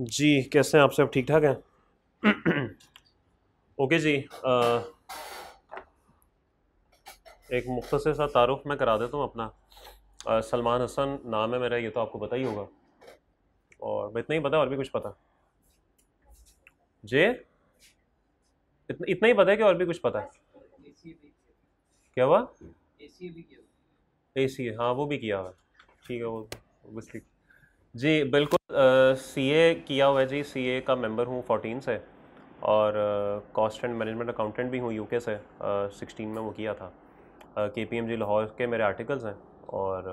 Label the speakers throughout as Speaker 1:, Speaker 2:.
Speaker 1: जी कैसे हैं आप सब ठीक ठाक हैं ओके जी आ, एक मुख्तर सा तारुफ मैं करा देता हूँ अपना सलमान हसन नाम है मेरा ये तो आपको पता ही होगा और मैं इतना ही पता और भी कुछ पता जे इतना इतना ही पता है कि और भी कुछ पता है क्या हुआ ए सी हाँ वो भी किया हुआ ठीक है वो बस ठीक जी बिल्कुल सी ए किया हुआ है जी सी ए का मेम्बर हूँ फोर्टीन से और कॉस्ट एंड मैनेजमेंट अकाउंटेंट भी हूँ यूके से सिक्सटीन में वो किया था के पी एम जी लाहौर के मेरे आर्टिकल्स हैं और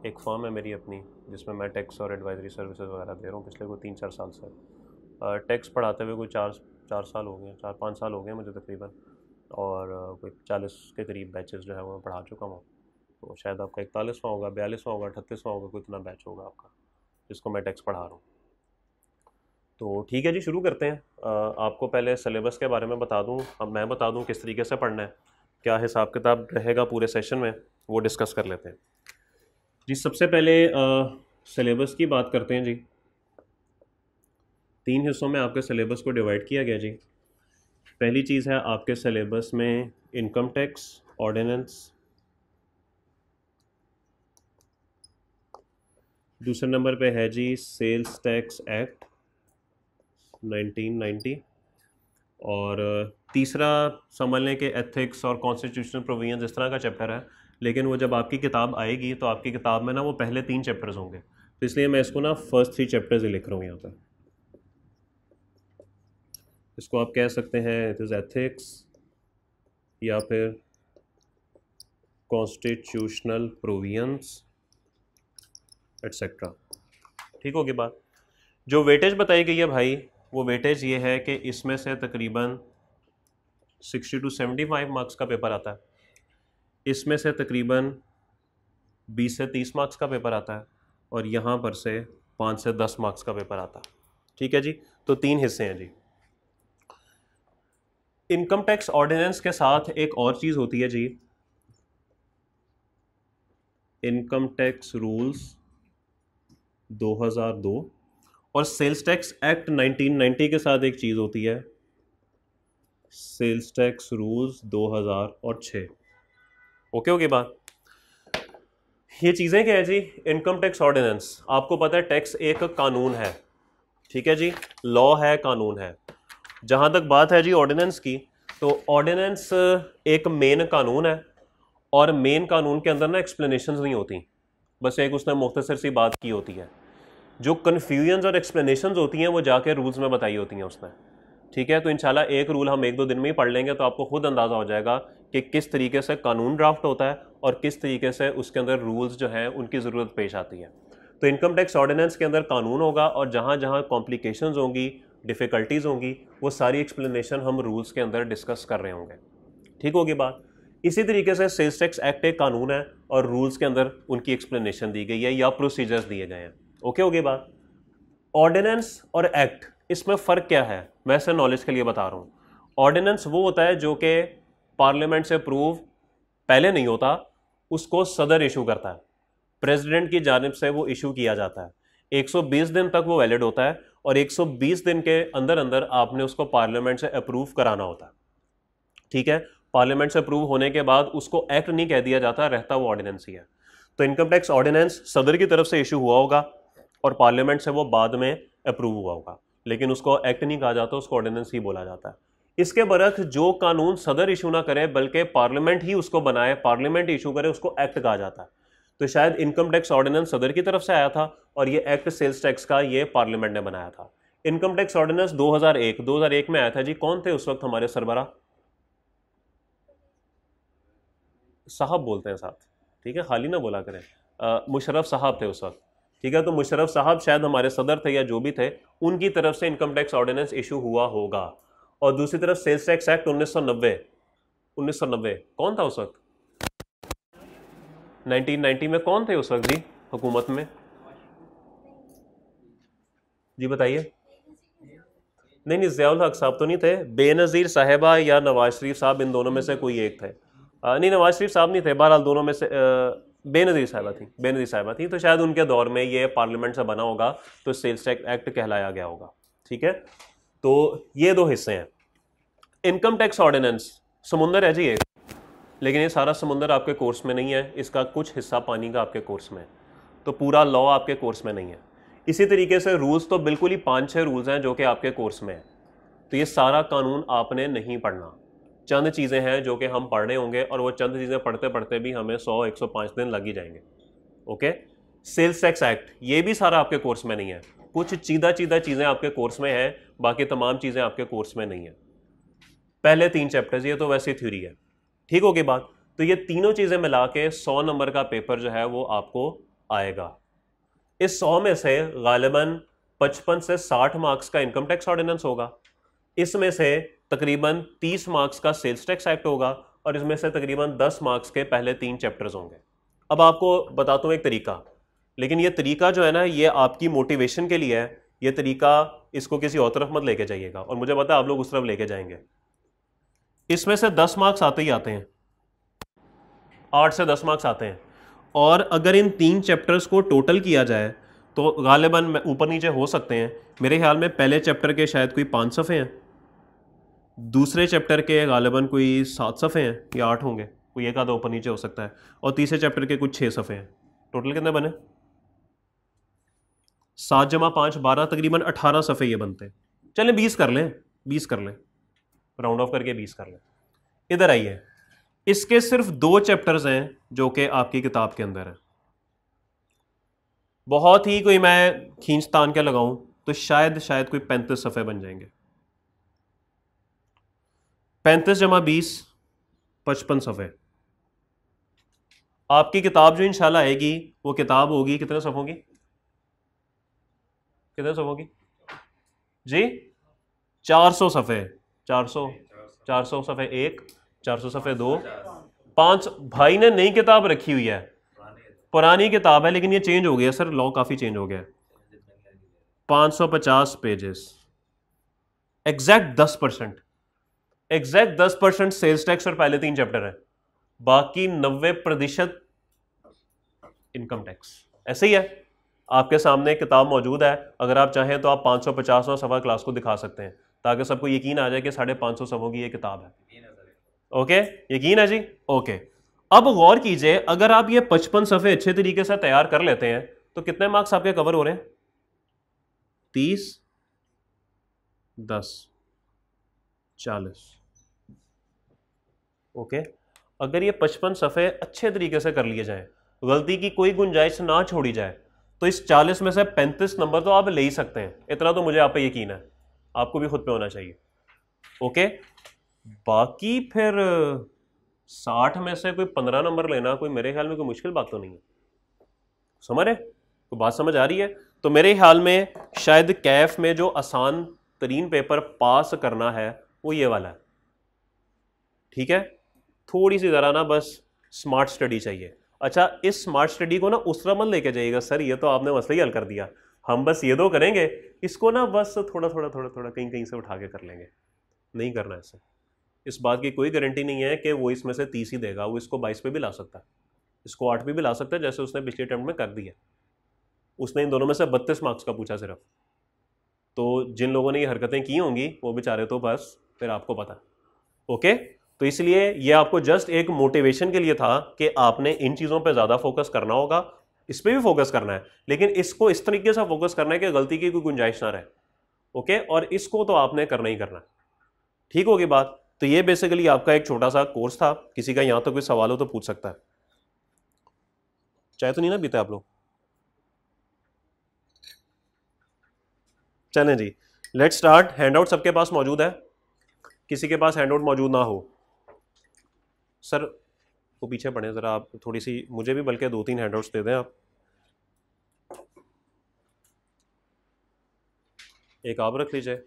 Speaker 1: uh, एक फॉर्म है मेरी अपनी जिसमें मैं टैक्स और एडवाइजरी सर्विसेज वगैरह दे रहा हूँ पिछले को तीन चार साल से टैक्स uh, पढ़ाते हुए कोई चार चार साल हो गए चार पाँच साल हो गए मुझे तकरीबन और uh, कोई चालीस के करीब बैचेस जो है वो मैं पढ़ा चुका हूँ तो शायद आपका इकतालीसवा होगा बयालीसवां होगा अठतीसवां होगा कोई इतना बैच होगा आपका जिसको मैं टेक्स्ट पढ़ा रहा हूँ तो ठीक है जी शुरू करते हैं आ, आपको पहले सिलेबस के बारे में बता दूँ अब मैं बता दूँ किस तरीके से पढ़ना है क्या हिसाब किताब रहेगा पूरे सेशन में वो डिस्कस कर लेते हैं जी सबसे पहले सिलेबस की बात करते हैं जी तीन हिस्सों में आपके सिलेबस को डिवाइड किया गया जी पहली चीज़ है आपके सिलेबस में इनकम टैक्स ऑर्डिनेंस दूसरे नंबर पे है जी सेल्स टैक्स एक्ट 1990 और तीसरा समझ लें कि एथिक्स और कॉन्स्टिट्यूशनल प्रोविजन इस तरह का चैप्टर है लेकिन वो जब आपकी किताब आएगी तो आपकी किताब में ना वो पहले तीन चैप्टर्स होंगे तो इसलिए मैं इसको ना फर्स्ट थ्री चैप्टर्स ही लिख रहा हूँ यहाँ पर इसको आप कह सकते हैं इट इज़ एथिक्स या फिर कॉन्स्टिट्यूशनल प्रोविजंस एट्सेट्रा ठीक होगी बात जो वेटेज बताई गई है भाई वो वेटेज ये है कि इसमें से तकरीबन 60 टू 75 मार्क्स का पेपर आता है इसमें से तकरीबन 20 से 30 मार्क्स का पेपर आता है और यहाँ पर से 5 से 10 मार्क्स का पेपर आता है ठीक है जी तो तीन हिस्से हैं जी इनकम टैक्स ऑर्डिनेंस के साथ एक और चीज़ होती है जी इनकम टैक्स रूल्स 2002 और सेल्स टैक्स एक्ट 1990 के साथ एक चीज़ होती है sales tax rules 2006 okay okay बात ये चीज़ें क्या है जी इनकम टैक्स ऑर्डिनेंस आपको पता है टैक्स एक कानून है ठीक है जी लॉ है कानून है जहाँ तक बात है जी ऑर्डिनेंस की तो ऑर्डिनेंस एक मेन कानून है और मेन कानून के अंदर ना एक्सप्लेनेशंस नहीं होती बस एक उसने मुख्तसर सी बात की होती है जो कन्फ्यूजन और एक्सप्लेनेशन होती हैं वो जाके रूल्स में बताई होती हैं उसने ठीक है तो इनशाला एक रूल हम एक दो दिन में ही पढ़ लेंगे तो आपको खुद अंदाज़ा हो जाएगा कि किस तरीके से कानून ड्राफ्ट होता है और किस तरीके से उसके अंदर रूल्स जो हैं उनकी ज़रूरत पेश आती है तो इनकम टैक्स ऑर्डिनेंस के अंदर कानून होगा और जहाँ जहाँ कॉम्प्लिकेशन होंगी डिफ़िकल्टीज़ होंगी वो सारी एक्सप्लेनेशन हम रूल्स के अंदर डिस्कस कर रहे होंगे ठीक होगी बात इसी तरीके से सेल्स टैक्स एक्ट एक कानून है और रूल्स के अंदर उनकी एक्सप्लेनेशन दी गई है या प्रोसीजर्स दिए गए हैं ओके होगी बात ऑर्डिनेंस और एक्ट इसमें फ़र्क क्या है मैं सर नॉलेज के लिए बता रहा हूँ ऑर्डिनेंस वो होता है जो कि पार्लियामेंट से अप्रूव पहले नहीं होता उसको सदर इशू करता है प्रेसिडेंट की जानब से वो इशू किया जाता है 120 दिन तक वो वैलिड होता है और 120 दिन के अंदर अंदर आपने उसको पार्लियामेंट से अप्रूव कराना होता है ठीक है पार्लियामेंट से अप्रूव होने के बाद उसको एक्ट नहीं कह दिया जाता रहता वो ऑर्डिनेंस ही है तो इनकम टैक्स ऑर्डिनेंस सदर की तरफ से इशू हुआ होगा और पार्लियामेंट से वो बाद में अप्रूव हुआ होगा लेकिन उसको एक्ट नहीं कहा जाता उसको ऑर्डिनेंस ही बोला जाता है इसके बरक्स जो कानून सदर इशू ना करे बल्कि पार्लियामेंट ही उसको बनाए पार्लियामेंट इशू करे उसको एक्ट कहा जाता है तो शायद इनकम टैक्स ऑर्डिनेंस सदर की तरफ से आया था और ये एक्ट सेल्स टैक्स का ये पार्लियामेंट ने बनाया था इनकम टैक्स ऑर्डिनेंस 2001 2001 में आया था जी कौन थे उस वक्त हमारे सरबरा साहब बोलते हैं साथ ठीक है खाली ना बोला करें मुशरफ साहब थे उस वक्त ठीक है तो मुशरफ साहब शायद हमारे सदर थे या जो भी थे उनकी तरफ से इनकम टैक्स ऑर्डिनेंस इशू हुआ होगा और दूसरी तरफ सेल्स टैक्स एक्ट उन्नीस सौ नब्बे उन्नीस सौ नब्बे कौन था उस वक्त नाइनटीन नाइनटी में कौन थे उस वक्त जी हुकूमत में जी बताइए नहीं नहीं जयाल हक साहब तो नहीं थे बेनज़ीर साहबा या नवाज शरीफ साहब इन दोनों में से कोई एक थे नहीं नवाज शरीफ साहब नहीं थे बहरहाल दोनों में से आ, बेनजीर साहिबा थी बेनजीर साहिबा थी तो शायद उनके दौर में ये पार्लियामेंट से बना होगा तो सेल्स टैक्स एक्ट कहलाया गया होगा ठीक है तो ये दो हिस्से हैं इनकम टैक्स ऑर्डिनेंस समुंदर है जी ये लेकिन ये सारा समुंदर आपके कोर्स में नहीं है इसका कुछ हिस्सा पानी का आपके कोर्स में है तो पूरा लॉ आपके कोर्स में नहीं है इसी तरीके से रूल्स तो बिल्कुल ही पाँच छः रूल्स हैं जो कि आपके कोर्स में है तो ये सारा कानून आपने नहीं पढ़ना चंद चीज़ें हैं जो कि हम पढ़ने होंगे और वो चंद चीज़ें पढ़ते पढ़ते भी हमें 100 105 दिन लग ही जाएंगे ओके सेल्स टैक्स एक्ट ये भी सारा आपके कोर्स में नहीं है कुछ चीदा चीदा चीज़ें आपके कोर्स में हैं बाकी तमाम चीज़ें आपके कोर्स में नहीं है पहले तीन चैप्टर्स ये तो वैसे थ्यूरी है ठीक होगी बात तो ये तीनों चीज़ें मिला के सौ नंबर का पेपर जो है वो आपको आएगा इस सौ में से गालिबा पचपन से साठ मार्क्स का इनकम टैक्स ऑर्डिनेंस होगा इसमें से तकरीबन 30 मार्क्स का सेल्स टैक्स एक्ट होगा और इसमें से तकरीबन 10 मार्क्स के पहले तीन चैप्टर्स होंगे अब आपको बताता हूँ एक तरीका लेकिन ये तरीका जो है ना ये आपकी मोटिवेशन के लिए है ये तरीका इसको किसी और तरफ मत लेके जाइएगा और मुझे पता है आप लोग उस तरफ लेके जाएंगे इसमें से दस मार्क्स आते ही आते हैं आठ से दस मार्क्स आते हैं और अगर इन तीन चैप्टर्स को टोटल किया जाए तो गालिबा ऊपर नीचे हो सकते हैं मेरे ख्याल में पहले चैप्टर के शायद कोई पाँच सफ़े हैं दूसरे चैप्टर के गालिबा कोई सात सफ़े हैं या आठ होंगे कोई एक आधा ऊपर नीचे हो सकता है और तीसरे चैप्टर के कुछ छः सफ़े हैं टोटल कितने बने सात जमा पाँच बारह तकरीबन अठारह सफ़े ये बनते हैं चलें बीस कर लें बीस कर लें राउंड ऑफ करके बीस कर लें इधर आइए इसके सिर्फ दो चैप्टर्स हैं जो कि आपकी किताब के अंदर हैं बहुत ही कोई मैं खींच तान के लगाऊं तो शायद शायद कोई पैंतीस सफ़े बन जाएंगे पैंतीस जमा बीस पचपन सफ़े आपकी किताब जो इंशाल्लाह आएगी वो किताब होगी कितने सफ़ों की कितने सफ़ों की जी चार सौ सफ़े चार सौ चार सौ सफ़े एक चार सौ सफ़े दो पाँच भाई ने नई किताब रखी हुई है पुरानी किताब है लेकिन ये चेंज हो गया सर लॉ काफ़ी चेंज हो गया पाँच सौ पचास पेजेस एग्जैक्ट दस परसेंट एग्जैक्ट दस परसेंट सेल्स टैक्स और पहले तीन चैप्टर है बाकी नब्बे प्रतिशत इनकम टैक्स ऐसे ही है आपके सामने किताब मौजूद है अगर आप चाहें तो आप पाँच सौ पचासवा सवा क्लास को दिखा सकते हैं ताकि सबको यकीन आ जाए कि साढ़े पाँच सौ सवों की ये किताब है ओके यकीन है जी ओके अब गौर कीजिए अगर आप ये पचपन सफ़े अच्छे तरीके से तैयार कर लेते हैं तो कितने मार्क्स आपके कवर हो रहे हैं तीस दस चालीस ओके अगर ये पचपन सफ़े अच्छे तरीके से कर लिए जाएँ गलती की कोई गुंजाइश ना छोड़ी जाए तो इस चालीस में से पैंतीस नंबर तो आप ले ही सकते हैं इतना तो मुझे आप पे यकीन है आपको भी खुद पे होना चाहिए ओके बाकी फिर साठ में से कोई पंद्रह नंबर लेना कोई मेरे ख्याल में कोई मुश्किल बात तो नहीं है समझ रहे तो बात समझ आ रही है तो मेरे ख्याल में शायद कैफ में जो आसान तरीन पेपर पास करना है वो ये वाला है ठीक है थोड़ी सी ज़रा ना बस स्मार्ट स्टडी चाहिए अच्छा इस स्मार्ट स्टडी को ना उस मन लेके जाइएगा सर ये तो आपने मसला ही हल कर दिया हम बस ये दो करेंगे इसको ना बस थोड़ा थोड़ा थोड़ा थोड़ा कहीं कहीं से उठा के कर लेंगे नहीं करना ऐसे इस बात की कोई गारंटी नहीं है कि वो इसमें से तीस ही देगा वो इसको बाईस पे भी ला सकता है इसको आठ पे भी ला सकता है जैसे उसने पिछले अटैम्प्ट में कर दिया उसने इन दोनों में से बत्तीस मार्क्स का पूछा सिर्फ तो जिन लोगों ने ये हरकतें की होंगी वो बेचारे तो बस फिर आपको पता ओके तो इसलिए ये आपको जस्ट एक मोटिवेशन के लिए था कि आपने इन चीज़ों पे ज़्यादा फोकस करना होगा इस पर भी फोकस करना है लेकिन इसको इस तरीके से फोकस करना है कि गलती की कोई गुंजाइश ना रहे ओके और इसको तो आपने करना ही करना है ठीक होगी बात तो ये बेसिकली आपका एक छोटा सा कोर्स था किसी का यहाँ तो कोई सवाल हो तो पूछ सकता है चाहे तो नहीं ना बीते आप लोग चलें जी लेट स्टार्ट हैंडआउट सबके पास मौजूद है किसी के पास हैंडआउट मौजूद ना हो सर वो तो पीछे पड़े ज़रा आप थोड़ी सी मुझे भी बल्कि दो तीन हैंडआउट्स दे दें आप एक आप रख लीजिए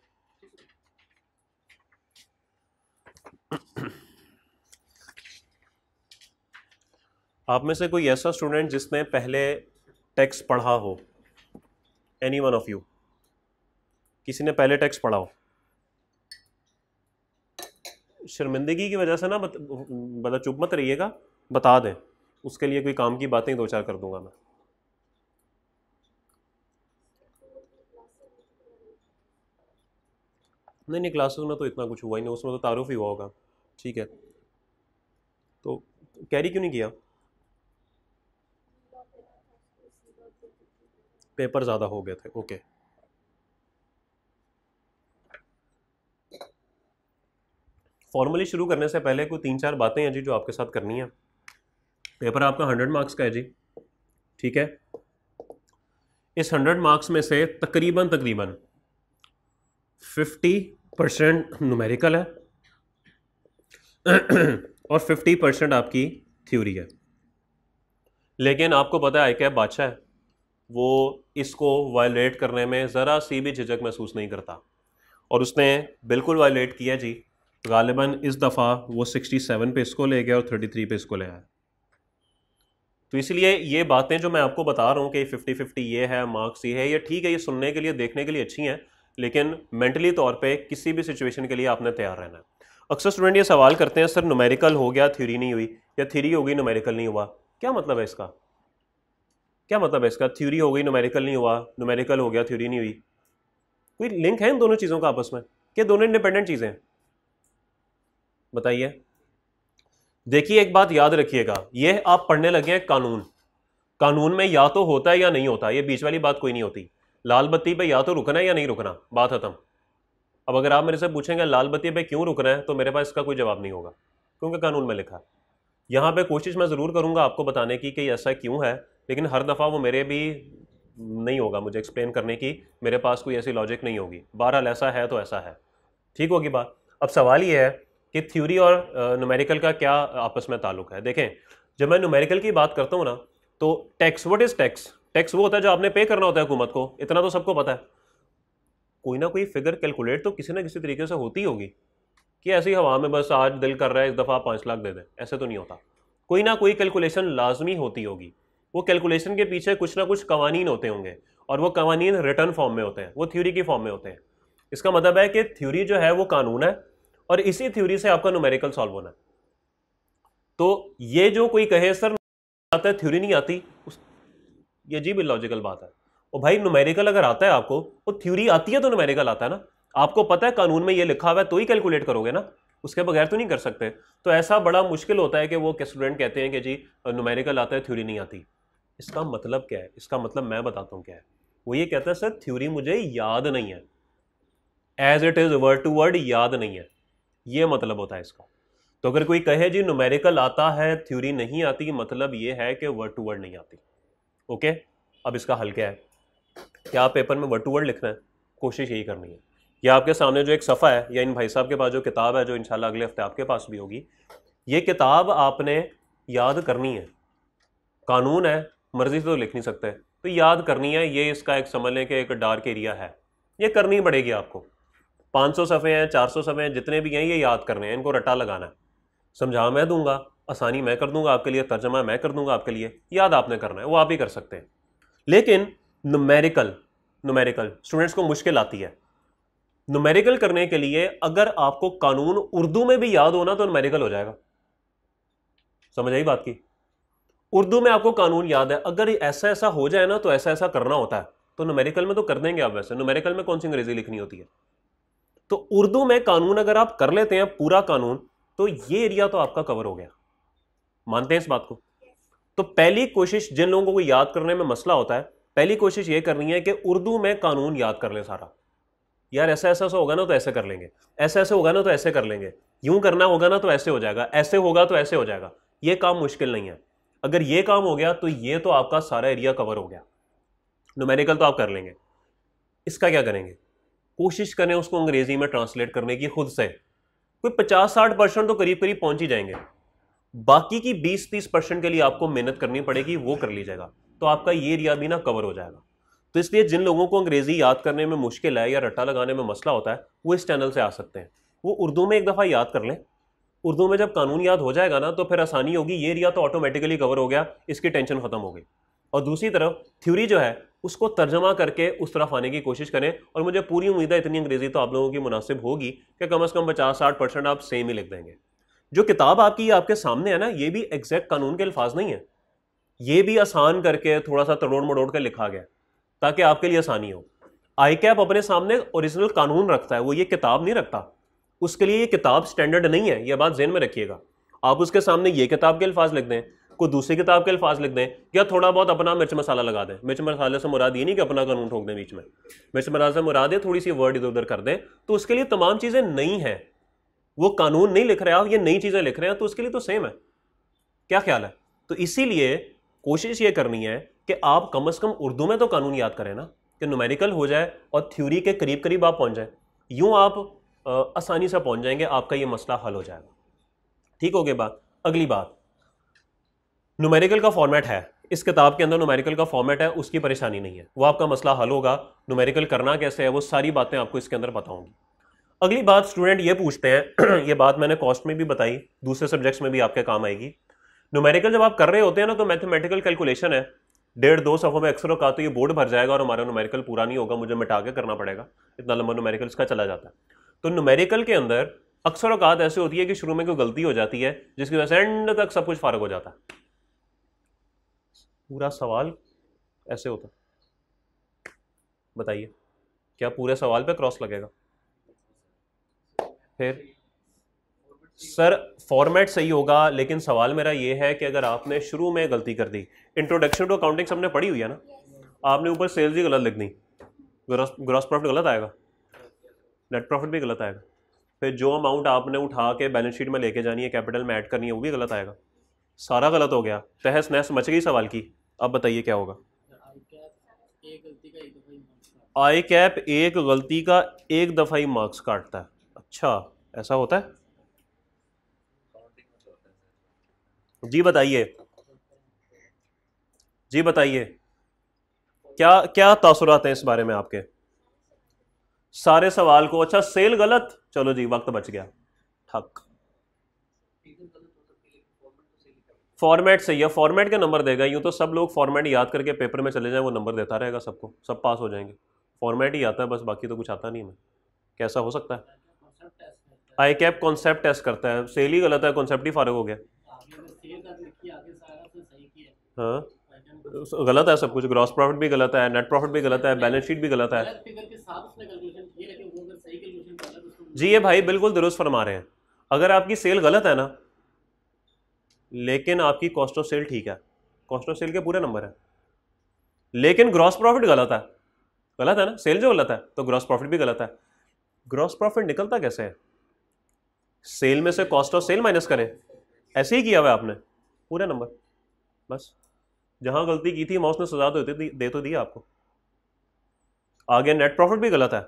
Speaker 1: आप में से कोई ऐसा स्टूडेंट जिसने पहले टेक्स्ट पढ़ा हो एनी वन ऑफ यू किसी ने पहले टेक्स्ट पढ़ा हो शर्मिंदगी की वजह से ना बत, बता मतलब चुप मत रहिएगा बता दें उसके लिए कोई काम की बातें दो चार कर दूंगा मैं नहीं नहीं क्लासेस में तो इतना कुछ हुआ ही नहीं उसमें तो तारुफ ही हुआ होगा ठीक है तो कैरी क्यों नहीं किया पेपर ज़्यादा हो गए थे ओके फॉर्मली शुरू करने से पहले कोई तीन चार बातें हैं जी जो आपके साथ करनी है पेपर आपका हंड्रेड मार्क्स का है जी ठीक है इस हंड्रेड मार्क्स में से तकरीबन तकरीबन फिफ्टी परसेंट नुमेरिकल है और फिफ्टी परसेंट आपकी थ्योरी है लेकिन आपको पता है आई कैब बादशाह है वो इसको वायलेट करने में ज़रा सी भी झिझक महसूस नहीं करता और उसने बिल्कुल वायलेट किया जी गालिबा इस दफ़ा वो 67 पे इसको ले गया और 33 पे इसको ले आया तो इसलिए ये बातें जो मैं आपको बता रहा हूँ कि फिफ्टी फिफ्टी ये है मार्क्स ये है ये ठीक है ये सुनने के लिए देखने के लिए अच्छी हैं लेकिन मेंटली तौर पे किसी भी सिचुएशन के लिए आपने तैयार रहना है अक्सर स्टूडेंट ये सवाल करते हैं सर नुमेरिकल हो गया थ्योरी नहीं हुई या थ्योरी हो गई नुमेरिकल नहीं हुआ क्या मतलब है इसका क्या मतलब है इसका थ्योरी हो गई नुमेरिकल नहीं हुआ नुमेरिकल हो गया थ्योरी नहीं हुई कोई लिंक है इन दोनों चीज़ों का आपस में क्या दोनों इंडिपेंडेंट चीज़ें हैं बताइए देखिए एक बात याद रखिएगा ये आप पढ़ने लगे हैं कानून कानून में या तो होता है या नहीं होता ये बीच वाली बात कोई नहीं होती लाल बत्ती पे या तो रुकना है या नहीं रुकना बात खत्म अब अगर आप मेरे से पूछेंगे लाल बत्ती पे क्यों रुकना है तो मेरे पास इसका कोई जवाब नहीं होगा क्योंकि कानून में लिखा है यहाँ पर कोशिश मैं ज़रूर करूँगा आपको बताने की कि ऐसा क्यों है लेकिन हर दफ़ा वो मेरे भी नहीं होगा मुझे एक्सप्लेन करने की मेरे पास कोई ऐसी लॉजिक नहीं होगी बहरहाल ऐसा है तो ऐसा है ठीक होगी बात अब सवाल ये है कि थ्योरी और नुमेरिकल का क्या आपस में ताल्लुक है देखें जब मैं नुमेरिकल की बात करता हूँ ना तो tax what is tax tax वो होता है जो आपने पे करना होता है हुकूमत को इतना तो सबको पता है कोई ना कोई फिगर कैलकुलेट तो किसी ना किसी तरीके से होती होगी कि ऐसी हवा में बस आज दिल कर रहा है इस दफ़ा आप पाँच लाख दे दें ऐसे तो नहीं होता कोई ना कोई कैलकुलेशन लाजमी होती होगी वो कैलकुलेशन के पीछे कुछ ना कुछ कवानीन होते होंगे और वो कवानीन रिटर्न फॉर्म में होते हैं वो थ्योरी की फॉर्म में होते हैं इसका मतलब है कि थ्योरी जो है वो कानून है और इसी थ्योरी से आपका न्यूमेरिकल सॉल्व होना तो ये जो कोई कहे सर आता है थ्योरी नहीं आती उस ये जी भी लॉजिकल बात है और भाई न्यूमेरिकल अगर आता है आपको वो थ्योरी आती है तो न्यूमेरिकल आता है ना आपको पता है कानून में ये लिखा हुआ है तो ही कैलकुलेट करोगे ना उसके बगैर तो नहीं कर सकते तो ऐसा बड़ा मुश्किल होता है कि वो स्टूडेंट कहते हैं कि जी न्यूमेरिकल आता है थ्योरी नहीं आती इसका मतलब क्या है इसका मतलब मैं बताता हूँ क्या है वो ये कहता है सर थ्योरी मुझे याद नहीं है as it is word to word याद नहीं है ये मतलब होता है इसका तो अगर कोई कहे जी न्यूमेरिकल आता है थ्योरी नहीं आती मतलब ये है कि वर्ड टू वर्ड नहीं आती ओके अब इसका हल क्या है क्या आप पेपर में वर्ड टू वर्ड लिखना है कोशिश यही करनी है या आपके सामने जो एक सफ़ा है या इन भाई साहब के पास जो किताब है जो इन अगले हफ्ते आपके पास भी होगी ये किताब आपने याद करनी है कानून है मर्जी से तो लिख नहीं सकते तो याद करनी है ये इसका एक समझ लें कि एक डार्क एरिया है ये करनी पड़ेगी आपको पाँच सौ सफ़े हैं चार सौ सफ़े हैं जितने भी हैं ये याद करने हैं इनको रटा लगाना है समझा मैं दूंगा आसानी मैं कर दूंगा आपके लिए तर्जमा मैं कर दूंगा आपके लिए याद आपने करना है वो आप ही कर सकते हैं लेकिन नुमेरिकल नुमेरिकल स्टूडेंट्स को मुश्किल आती है नुमेरिकल करने के लिए अगर आपको कानून उर्दू में भी याद होना तो नुमेरिकल हो जाएगा समझ आई बात की उर्दू में आपको कानून याद है अगर ऐसा ऐसा हो जाए ना तो ऐसा ऐसा करना होता है तो नुमेरिकल में तो कर देंगे आप वैसे नुमेरिकल में कौन सी अंग्रेजी लिखनी होती है तो उर्दू में कानून अगर आप कर लेते हैं पूरा कानून तो ये एरिया तो आपका कवर हो गया मानते हैं इस बात को तो पहली कोशिश जिन लोगों को याद करने में मसला होता है पहली कोशिश ये करनी है कि उर्दू में कानून याद कर लें सारा यार ऐसा ऐसा ऐसा होगा ना तो ऐसे कर लेंगे ऐसा ऐसे होगा ना तो ऐसे कर लेंगे यूं करना होगा ना तो ऐसे हो जाएगा ऐसे होगा तो ऐसे हो जाएगा ये काम मुश्किल नहीं है अगर ये काम हो गया तो ये तो आपका सारा एरिया कवर हो गया नोमेरिकल तो आप कर लेंगे इसका क्या करेंगे कोशिश करें उसको अंग्रेज़ी में ट्रांसलेट करने की खुद से कोई पचास साठ परसेंट तो करीब करीब पहुंच ही जाएंगे बाकी की बीस तीस परसेंट के लिए आपको मेहनत करनी पड़ेगी वो कर लीजिएगा तो आपका ये एरिया भी ना कवर हो जाएगा तो इसलिए जिन लोगों को अंग्रेज़ी याद करने में मुश्किल है या रट्टा लगाने में मसला होता है वो इस चैनल से आ सकते हैं वो उर्दू में एक दफ़ा याद कर लें उर्दू में जब कानून याद हो जाएगा ना तो फिर आसानी होगी ये एरिया तो ऑटोमेटिकली कवर हो गया इसकी टेंशन ख़त्म हो गई और दूसरी तरफ थ्योरी जो है उसको तर्जमा करके उस तरफ आने की कोशिश करें और मुझे पूरी उम्मीद है इतनी अंग्रेज़ी तो आप लोगों की मुनासिब होगी कि कम अज़ कम पचास साठ परसेंट आप सेम ही लिख देंगे जो किताब आपकी आपके सामने है ना ये भी एग्जैक्ट कानून के अल्फाज नहीं है ये भी आसान करके थोड़ा सा तड़ोड़ मड़ोड़ कर लिखा गया ताकि आपके लिए आसानी हो आई कैप अपने सामने ओरिजिनल कानून रखता है वो ये किताब नहीं रखता उसके लिए ये किताब स्टैंडर्ड नहीं है यह बात जेन में रखिएगा आप उसके सामने ये किताब के अल्फाज लिख दें कोई दूसरी किताब के अल्फाज लिख दें या थोड़ा बहुत अपना मिर्च मसाला लगा दें मिर्च मसाले से मुराद ये नहीं कि अपना कानून ठोक दें बीच में मिर्च मसाले से मुराद है थोड़ी सी वर्ड इधर उधर कर दें तो उसके लिए तमाम चीज़ें नई हैं वो कानून नहीं लिख रहे आप ये नई चीज़ें लिख रहे हैं तो उसके लिए तो सेम है क्या ख्याल है तो इसी कोशिश ये करनी है कि आप कम अज़ कम उर्दू में तो कानून याद करें ना कि नुमेरिकल हो जाए और थ्यूरी के करीब करीब आप पहुँच जाए यूँ आप आसानी से पहुँच जाएंगे आपका ये मसला हल हो जाएगा ठीक हो गया बात अगली बात नुमेरिकल का फॉर्मेट है इस किताब के अंदर नुमेरिकल का फॉर्मेट है उसकी परेशानी नहीं है वो आपका मसला हल होगा नुमेरिकल करना कैसे है वो सारी बातें आपको इसके अंदर पता होंगी अगली बात स्टूडेंट ये पूछते हैं ये बात मैंने कॉस्ट में भी बताई दूसरे सब्जेक्ट्स में भी आपके काम आएगी नुमेरिकल जब आप कर रहे होते हैं ना तो मैथमेटिकल कैलकुलेशन है डेढ़ दो सफ़ों में अक्सर का तो ये बोर्ड भर जाएगा और हमारा नुमेरिकल पूरा नहीं होगा मुझे मिटा के करना पड़ेगा इतना लंबा नुमेरिकल इसका चला जाता है तो नुमेरिकल के अंदर अक्सर औकात ऐसे होती है कि शुरू में कोई गलती हो जाती है जिसकी वजह से एंड तक सब कुछ फारग हो जाता है पूरा सवाल ऐसे होता बताइए क्या पूरे सवाल पे क्रॉस लगेगा फिर सर फॉर्मेट सही होगा लेकिन सवाल मेरा ये है कि अगर आपने शुरू में गलती कर दी इंट्रोडक्शन टू अकाउंटिंग सबने पढ़ी हुई है ना आपने ऊपर सेल्स ही गलत लिख दी ग्रॉस प्रॉफिट गलत आएगा नेट प्रॉफिट भी गलत आएगा फिर जो अमाउंट आपने उठा के बैलेंस शीट में लेके जानी है कैपिटल में ऐड करनी है वो भी गलत आएगा सारा गलत हो गया तहस नहस मच गई सवाल की अब बताइए क्या होगा आई कैप एक गलती का एक दफ़ा ही मार्क्स काटता है अच्छा ऐसा होता है जी बताइए जी बताइए क्या क्या तासुरात हैं इस बारे में आपके सारे सवाल को अच्छा सेल गलत चलो जी वक्त बच गया ठक फॉर्मेट सही है फॉर्मेट के नंबर देगा यूँ तो सब लोग फॉर्मेट याद करके पेपर में चले जाएँ वो नंबर देता रहेगा सबको सब पास हो जाएंगे फॉर्मेट ही आता है बस बाकी तो कुछ आता नहीं हमें कैसा हो सकता है आई कैप कॉन्सेप्ट टेस्ट करता है सेल ही गलत है कॉन्सेप्ट ही फारग हो गया हाँ गलत है सब कुछ ग्रॉस प्रॉफिट भी गलत है नेट प्रॉफिट भी गलत है बैलेंस शीट भी गलत है जी ये भाई बिल्कुल दुरुस्त फरमा रहे हैं अगर आपकी सेल गलत है ना लेकिन आपकी कॉस्ट ऑफ सेल ठीक है कॉस्ट ऑफ सेल के पूरे नंबर है लेकिन ग्रॉस प्रॉफिट गलत है गलत है ना सेल जो गलत है तो ग्रॉस प्रॉफिट भी गलत है ग्रॉस प्रॉफिट निकलता कैसे है सेल में से कॉस्ट ऑफ सेल माइनस करें ऐसे ही किया हुआ आपने पूरा नंबर बस जहां गलती की थी माउस उसने सजा तो दे तो दिया आपको आगे नेट प्रॉफिट भी गलत है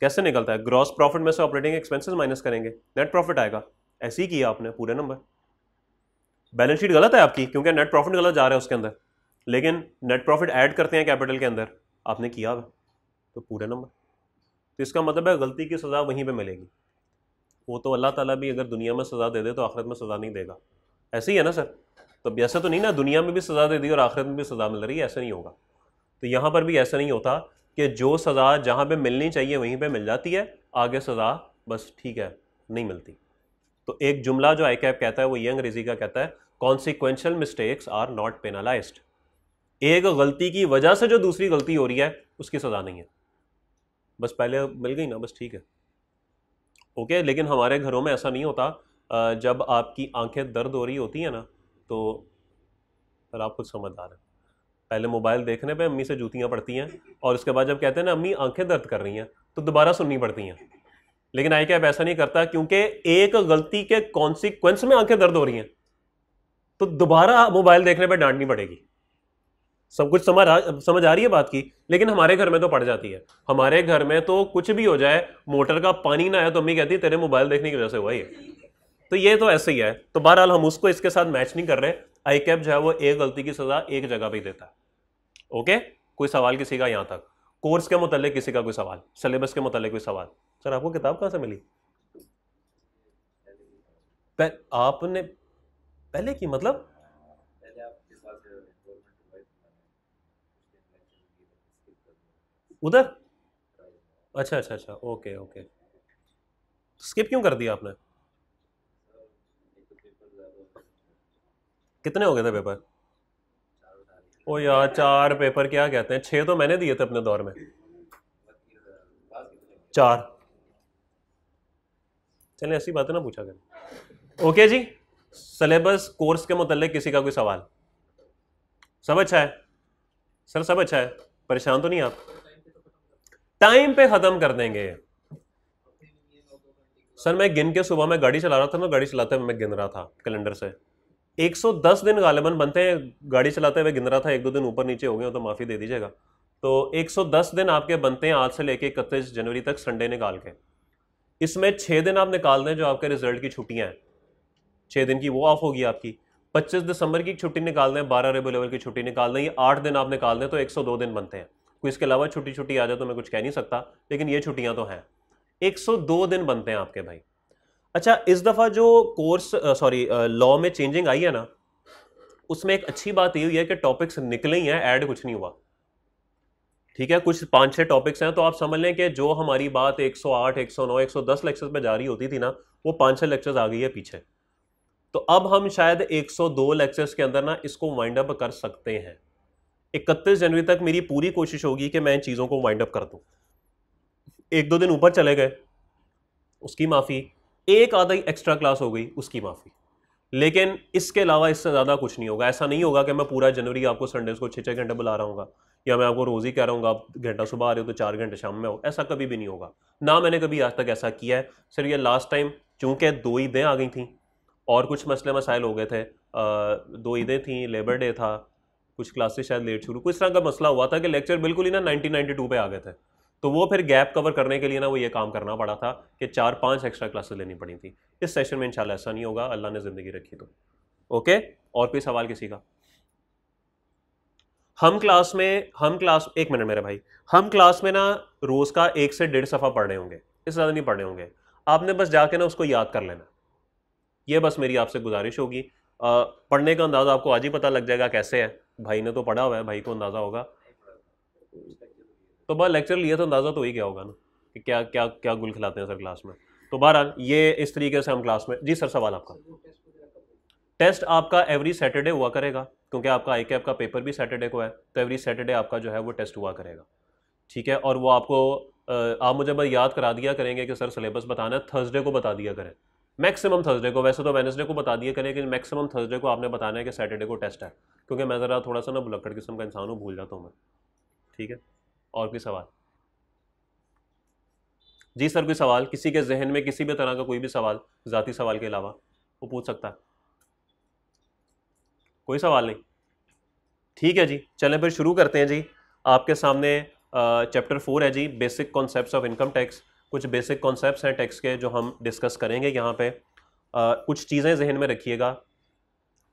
Speaker 1: कैसे निकलता है ग्रॉस प्रॉफिट में से ऑपरेटिंग एक्सपेंसेस माइनस करेंगे नेट प्रॉफिट आएगा ऐसे ही किया आपने पूरे नंबर बैलेंस शीट गलत है आपकी क्योंकि नेट प्रॉफिट गलत जा रहा है उसके अंदर लेकिन नेट प्रॉफिट ऐड करते हैं कैपिटल के अंदर आपने किया हुआ तो पूरे नंबर तो इसका मतलब है गलती की सज़ा वहीं पे मिलेगी वो तो अल्लाह ताला भी अगर दुनिया में सज़ा दे दे तो आखिरत में सज़ा नहीं देगा ऐसे ही है ना सर तो ऐसा तो नहीं ना दुनिया में भी सज़ा दे दी और आखिरत में भी सज़ा मिल रही है ऐसा नहीं होगा तो यहाँ पर भी ऐसा नहीं होता कि जो सज़ा जहाँ पर मिलनी चाहिए वहीं पर मिल जाती है आगे सज़ा बस ठीक है नहीं मिलती तो एक जुमला जो आई कैप कहता है वो ये अंग्रेजी का कहता है consequential mistakes are not penalized एक गलती की वजह से जो दूसरी गलती हो रही है उसकी सज़ा नहीं है बस पहले मिल गई ना बस ठीक है ओके लेकिन हमारे घरों में ऐसा नहीं होता जब आपकी आंखें दर्द हो रही होती हैं ना तो पर आप कुछ समझदार हैं पहले मोबाइल देखने पे अम्मी से जूतियाँ पड़ती हैं और उसके बाद जब कहते हैं ना अम्मी आंखें दर्द कर रही हैं तो दोबारा सुननी पड़ती हैं लेकिन आई कैप ऐसा नहीं करता क्योंकि एक गलती के कॉन्सिक्वेंस में आंखें दर्द हो रही हैं तो दोबारा मोबाइल देखने पर डांटनी पड़ेगी सब कुछ समझ समझ आ रही है बात की लेकिन हमारे घर में तो पड़ जाती है हमारे घर में तो कुछ भी हो जाए मोटर का पानी ना आया तो अम्मी कहती तेरे मोबाइल देखने की वजह से हुआ ये तो ये तो ऐसे ही है तो बहरहाल हम उसको इसके साथ मैच नहीं कर रहे आई कैप जो है वो एक गलती की सजा एक जगह पर देता है ओके कोई सवाल किसी का यहाँ तक कोर्स के मतलब किसी का कोई सवाल सिलेबस के मुतालिक कोई सवाल सर आपको किताब कहाँ से मिली पह, आपने पहले की मतलब उधर अच्छा अच्छा अच्छा ओके ओके स्किप क्यों कर दिया आपने तो कितने हो गए थे पेपर ओ यार चार पेपर क्या कहते हैं छः तो मैंने दिए थे अपने दौर में चार चले ऐसी बातें ना पूछा करें ओके जी सिलेबस कोर्स के मुतल किसी का कोई सवाल सब अच्छा है सर सब अच्छा है परेशान तो नहीं आप टाइम पे ख़त्म कर देंगे सर मैं गिन के सुबह मैं गाड़ी चला रहा था ना गाड़ी चलाते हुए मैं गिन रहा था कैलेंडर से 110 दिन गालिबन बनते हैं गाड़ी चलाते हुए गिन रहा था एक दो दिन ऊपर नीचे हो गया तो माफ़ी दे दीजिएगा तो 110 दिन आपके बनते हैं आज से लेके इकतीस जनवरी तक संडे निकाल के इसमें छः दिन आप निकाल दें जो आपके रिजल्ट की छुट्टियाँ हैं छः दिन की वो ऑफ होगी आपकी पच्चीस दिसंबर की छुट्टी निकाल दें बारह रेबो लेवल की छुट्टी निकाल दें ये आठ दिन आप निकाल दें तो एक सौ दो दिन बनते हैं कोई इसके अलावा छुट्टी छुट्टी आ जाए तो मैं कुछ कह नहीं सकता लेकिन ये छुट्टियाँ तो हैं एक सौ दो दिन बनते हैं आपके भाई अच्छा इस दफ़ा जो कोर्स सॉरी लॉ में चेंजिंग आई है ना उसमें एक अच्छी बात ये हुई है कि टॉपिक्स निकले ही हैं ऐड कुछ नहीं हुआ ठीक है कुछ पाँच छः टॉपिक्स हैं तो आप समझ लें कि जो हमारी बात 108, 109, 110 लेक्चर्स में जारी होती थी ना वो पाँच छः लेक्चर्स आ गई है पीछे तो अब हम शायद 102 लेक्चर्स के अंदर ना इसको वाइंड अप कर सकते हैं 31 जनवरी तक मेरी पूरी कोशिश होगी कि मैं इन चीज़ों को वाइंड अप कर दूँ एक दो दिन ऊपर चले गए उसकी माफ़ी एक आधा एक्स्ट्रा क्लास हो गई उसकी माफ़ी लेकिन इसके अलावा इससे ज़्यादा कुछ नहीं होगा ऐसा नहीं होगा कि मैं पूरा जनवरी आपको संडेज को छः छः घंटे बुला रहा हूँ या मैं आपको रोज़ ही कह रहा हूँ आप घंटा सुबह आ रहे हो तो चार घंटे शाम में हो ऐसा कभी भी नहीं होगा ना मैंने कभी आज तक ऐसा किया है सर ये लास्ट टाइम चूँकि दो ईदें आ गई थी और कुछ मसले मसाइल हो गए थे आ, दो ईदें थी लेबर डे था कुछ क्लासेस शायद लेट शुरू कुछ तरह का मसला हुआ था कि लेक्चर बिल्कुल ही ना नाइनटीन टू पे आ गए थे तो वो फिर गैप कवर करने के लिए ना वो ये काम करना पड़ा था कि चार पांच एक्स्ट्रा क्लासेस लेनी पड़ी थी इस सेशन में इंशाल्लाह ऐसा नहीं होगा अल्लाह ने ज़िंदगी रखी तो ओके और कोई सवाल किसी का हम क्लास में हम क्लास एक मिनट मेरे भाई हम क्लास में ना रोज़ का एक से डेढ़ सफ़ा पढ़ने होंगे इससे ज़्यादा नहीं पढ़ने होंगे आपने बस जाके ना उसको याद कर लेना ये बस मेरी आपसे गुजारिश होगी पढ़ने का अंदाज़ा आपको आज ही पता लग जाएगा कैसे है भाई ने तो पढ़ा हुआ है भाई को अंदाज़ा होगा तो बार लेक्चर लिया तो अंदाज़ा तो ही क्या होगा ना कि क्या क्या क्या गुल खिलाते हैं सर क्लास में तो बहरहाल ये इस तरीके से हम क्लास में जी सर सवाल आपका टेस्ट आपका एवरी सैटरडे हुआ करेगा क्योंकि आपका आई कैप का पेपर भी सैटरडे को है तो एवरी सैटरडे आपका जो है वो टेस्ट हुआ करेगा ठीक है और वो आपको आप मुझे बस याद करा दिया करेंगे कि सर सिलेबस बताना है थर्सडे को बता दिया करें मैक्सिमम थर्सडे को वैसे तो वेनसडे को बता दिया करें कि मैक्सिमम थर्सडे को आपने बताना है कि सैटरडे को टेस्ट है क्योंकि मैं ज़रा थोड़ा सा ना बुलक्कड़ किस्म का इंसान हूँ भूल जाता हूँ मैं ठीक है और कोई सवाल जी सर कोई सवाल किसी के जहन में किसी भी तरह का कोई भी सवाल ज़ाती सवाल के अलावा वो पूछ सकता है कोई सवाल नहीं ठीक है जी चलें फिर शुरू करते हैं जी आपके सामने चैप्टर फोर है जी basic concepts of income tax कुछ बेसिक कॉन्सेप्ट्स हैं टैक्स के जो हम डिस्कस करेंगे यहाँ पे आ, कुछ चीज़ें जहन में रखिएगा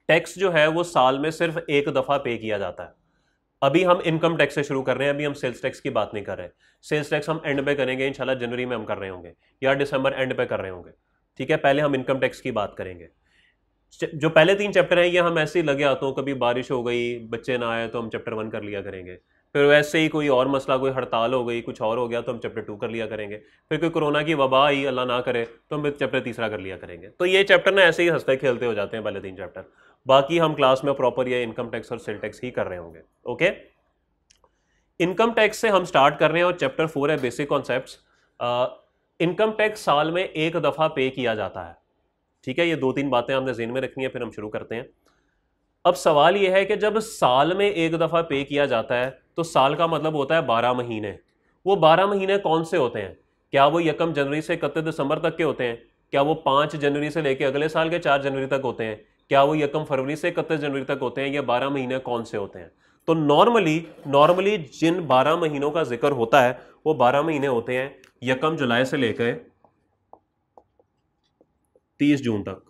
Speaker 1: टैक्स जो है वो साल में सिर्फ एक दफ़ा पे किया जाता है अभी हम इनकम टैक्स से शुरू कर रहे हैं अभी हम सेल्स टैक्स की बात नहीं कर रहे सेल्स टैक्स हम एंड पे करेंगे इंशाल्लाह जनवरी में हम कर रहे होंगे या दिसंबर एंड पे कर रहे होंगे ठीक है पहले हम इनकम टैक्स की बात करेंगे जो पहले तीन चैप्टर हैं ये हम ऐसे ही लगे आते हो कभी बारिश हो गई बच्चे ना आए तो हम चैप्टर वन कर लिया करेंगे फिर वैसे ही कोई और मसला कोई हड़ताल हो गई कुछ और हो गया तो हम चैप्टर टू कर लिया करेंगे फिर कोई कोरोना की वबा आई अल्लाह ना करे तो हम चैप्टर तीसरा कर लिया करेंगे तो ये चैप्टर ना ऐसे ही हंसते खेलते हो जाते हैं पहले तीन चैप्टर बाकी हम क्लास में प्रॉपर ये इनकम टैक्स और सेल टैक्स ही कर रहे होंगे ओके इनकम टैक्स से हम स्टार्ट कर रहे हैं और चैप्टर फोर है बेसिक कॉन्सेप्ट इनकम टैक्स साल में एक दफ़ा पे किया जाता है ठीक है ये दो तीन बातें हमने जेन में रखनी है फिर हम शुरू करते हैं अब सवाल यह है कि जब साल में एक दफ़ा पे किया जाता है तो साल का मतलब होता है बारह महीने वो बारह महीने कौन से होते हैं क्या वो यकम जनवरी से इकतीस दिसंबर तक के होते हैं क्या वो पाँच जनवरी से लेकर अगले साल के चार जनवरी तक होते हैं क्या वो यकम फरवरी से इकतीस जनवरी तक होते हैं या बारह महीने कौन से होते हैं तो नॉर्मली नॉर्मली जिन बारह महीनों का जिक्र होता है वो बारह महीने होते हैं यकम जुलाई से लेकर तीस जून तक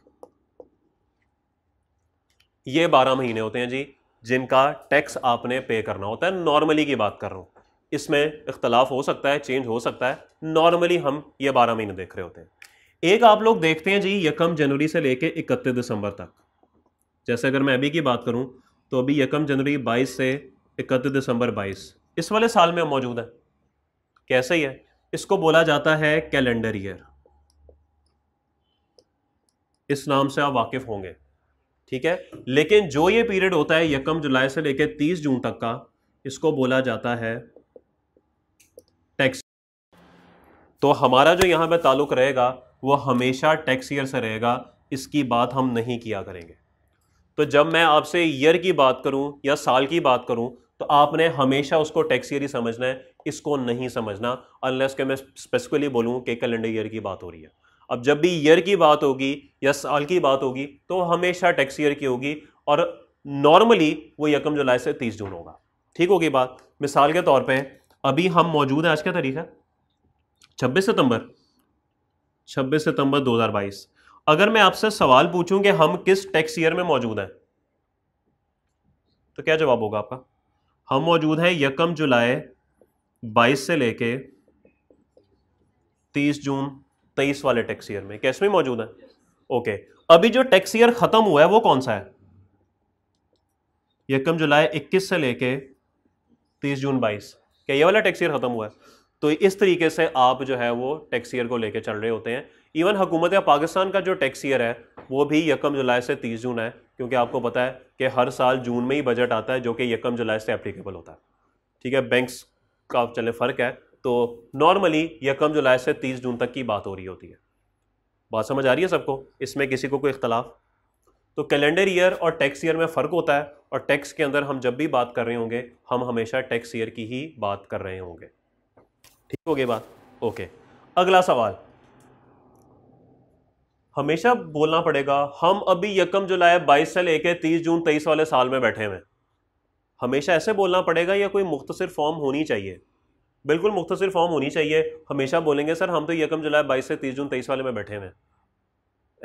Speaker 1: ये बारह महीने होते हैं जी जिनका टैक्स आपने पे करना होता है नॉर्मली की बात कर रहा हूँ इसमें इख्तलाफ हो सकता है चेंज हो सकता है नॉर्मली हम ये बारह महीने देख रहे होते हैं एक आप लोग देखते हैं जी यकम जनवरी से लेके इकतीस दिसंबर तक जैसे अगर मैं अभी की बात करूँ तो अभी यकम जनवरी बाईस से इकतीस दिसंबर बाईस इस वाले साल में हम मौजूद हैं कैसे ही है इसको बोला जाता है कैलेंडर ईयर इस नाम से आप वाकिफ होंगे ठीक है लेकिन जो ये पीरियड होता है यकम जुलाई से लेकर तीस जून तक का इसको बोला जाता है टैक्स तो हमारा जो यहां पे ताल्लुक रहेगा वो हमेशा टैक्स ईयर से रहेगा इसकी बात हम नहीं किया करेंगे तो जब मैं आपसे ईयर की बात करूं या साल की बात करूं तो आपने हमेशा उसको टैक्स ईयर ही समझना है इसको नहीं समझना अनलेस के मैं स्पेसिफिकली बोलूं कि कैलेंडर ईयर की बात हो रही है अब जब भी ईयर की बात होगी या साल की बात होगी तो हमेशा टैक्स ईयर की होगी और नॉर्मली वो यकम जुलाई से तीस जून होगा ठीक होगी बात मिसाल के तौर पे अभी हम मौजूद हैं आज क्या तारीख है छब्बीस सितंबर छब्बीस सितंबर 2022 अगर मैं आपसे सवाल पूछूं कि हम किस टैक्स ईयर में मौजूद हैं तो क्या जवाब होगा आपका हम मौजूद हैं यकम जुलाई 22 से लेके 30 जून तेईस वाले टैक्स ईयर में कैसवें मौजूद है ओके अभी जो टैक्स ईयर खत्म हुआ है वो कौन सा है यकम जुलाई इक्कीस से लेके तीस जून बाईस क्या ये वाला टैक्स ईयर खत्म हुआ है तो इस तरीके से आप जो है वो टैक्स ईयर को लेके चल रहे होते हैं इवन हुकूमत या पाकिस्तान का जो टैक्स ईयर है वो भी यकम जुलाई से तीस जून है क्योंकि आपको पता है कि हर साल जून में ही बजट आता है जो कि यकम जुलाई से एप्लीकेबल होता है ठीक है बैंक्स का चले फ़र्क है तो नॉर्मली यह कम जुलाई से तीस जून तक की बात हो रही होती है बात समझ आ रही है सबको इसमें किसी को कोई इख्तलाफ तो कैलेंडर ईयर और टैक्स ईयर में फ़र्क होता है और टैक्स के अंदर हम जब भी बात कर रहे होंगे हम हमेशा टैक्स ईयर की ही बात कर रहे होंगे ठीक हो गई बात ओके अगला सवाल हमेशा बोलना पड़ेगा हम अभी यकम जुलाई बाईस से लेके तीस जून तेईस वाले साल में बैठे हुए हमेशा ऐसे बोलना पड़ेगा या कोई मुख्तर फॉर्म होनी चाहिए बिल्कुल मुख्तर फॉर्म होनी चाहिए हमेशा बोलेंगे सर हम तो यकम जुलाई बाईस से तीस जून तेईस वाले में बैठे हुए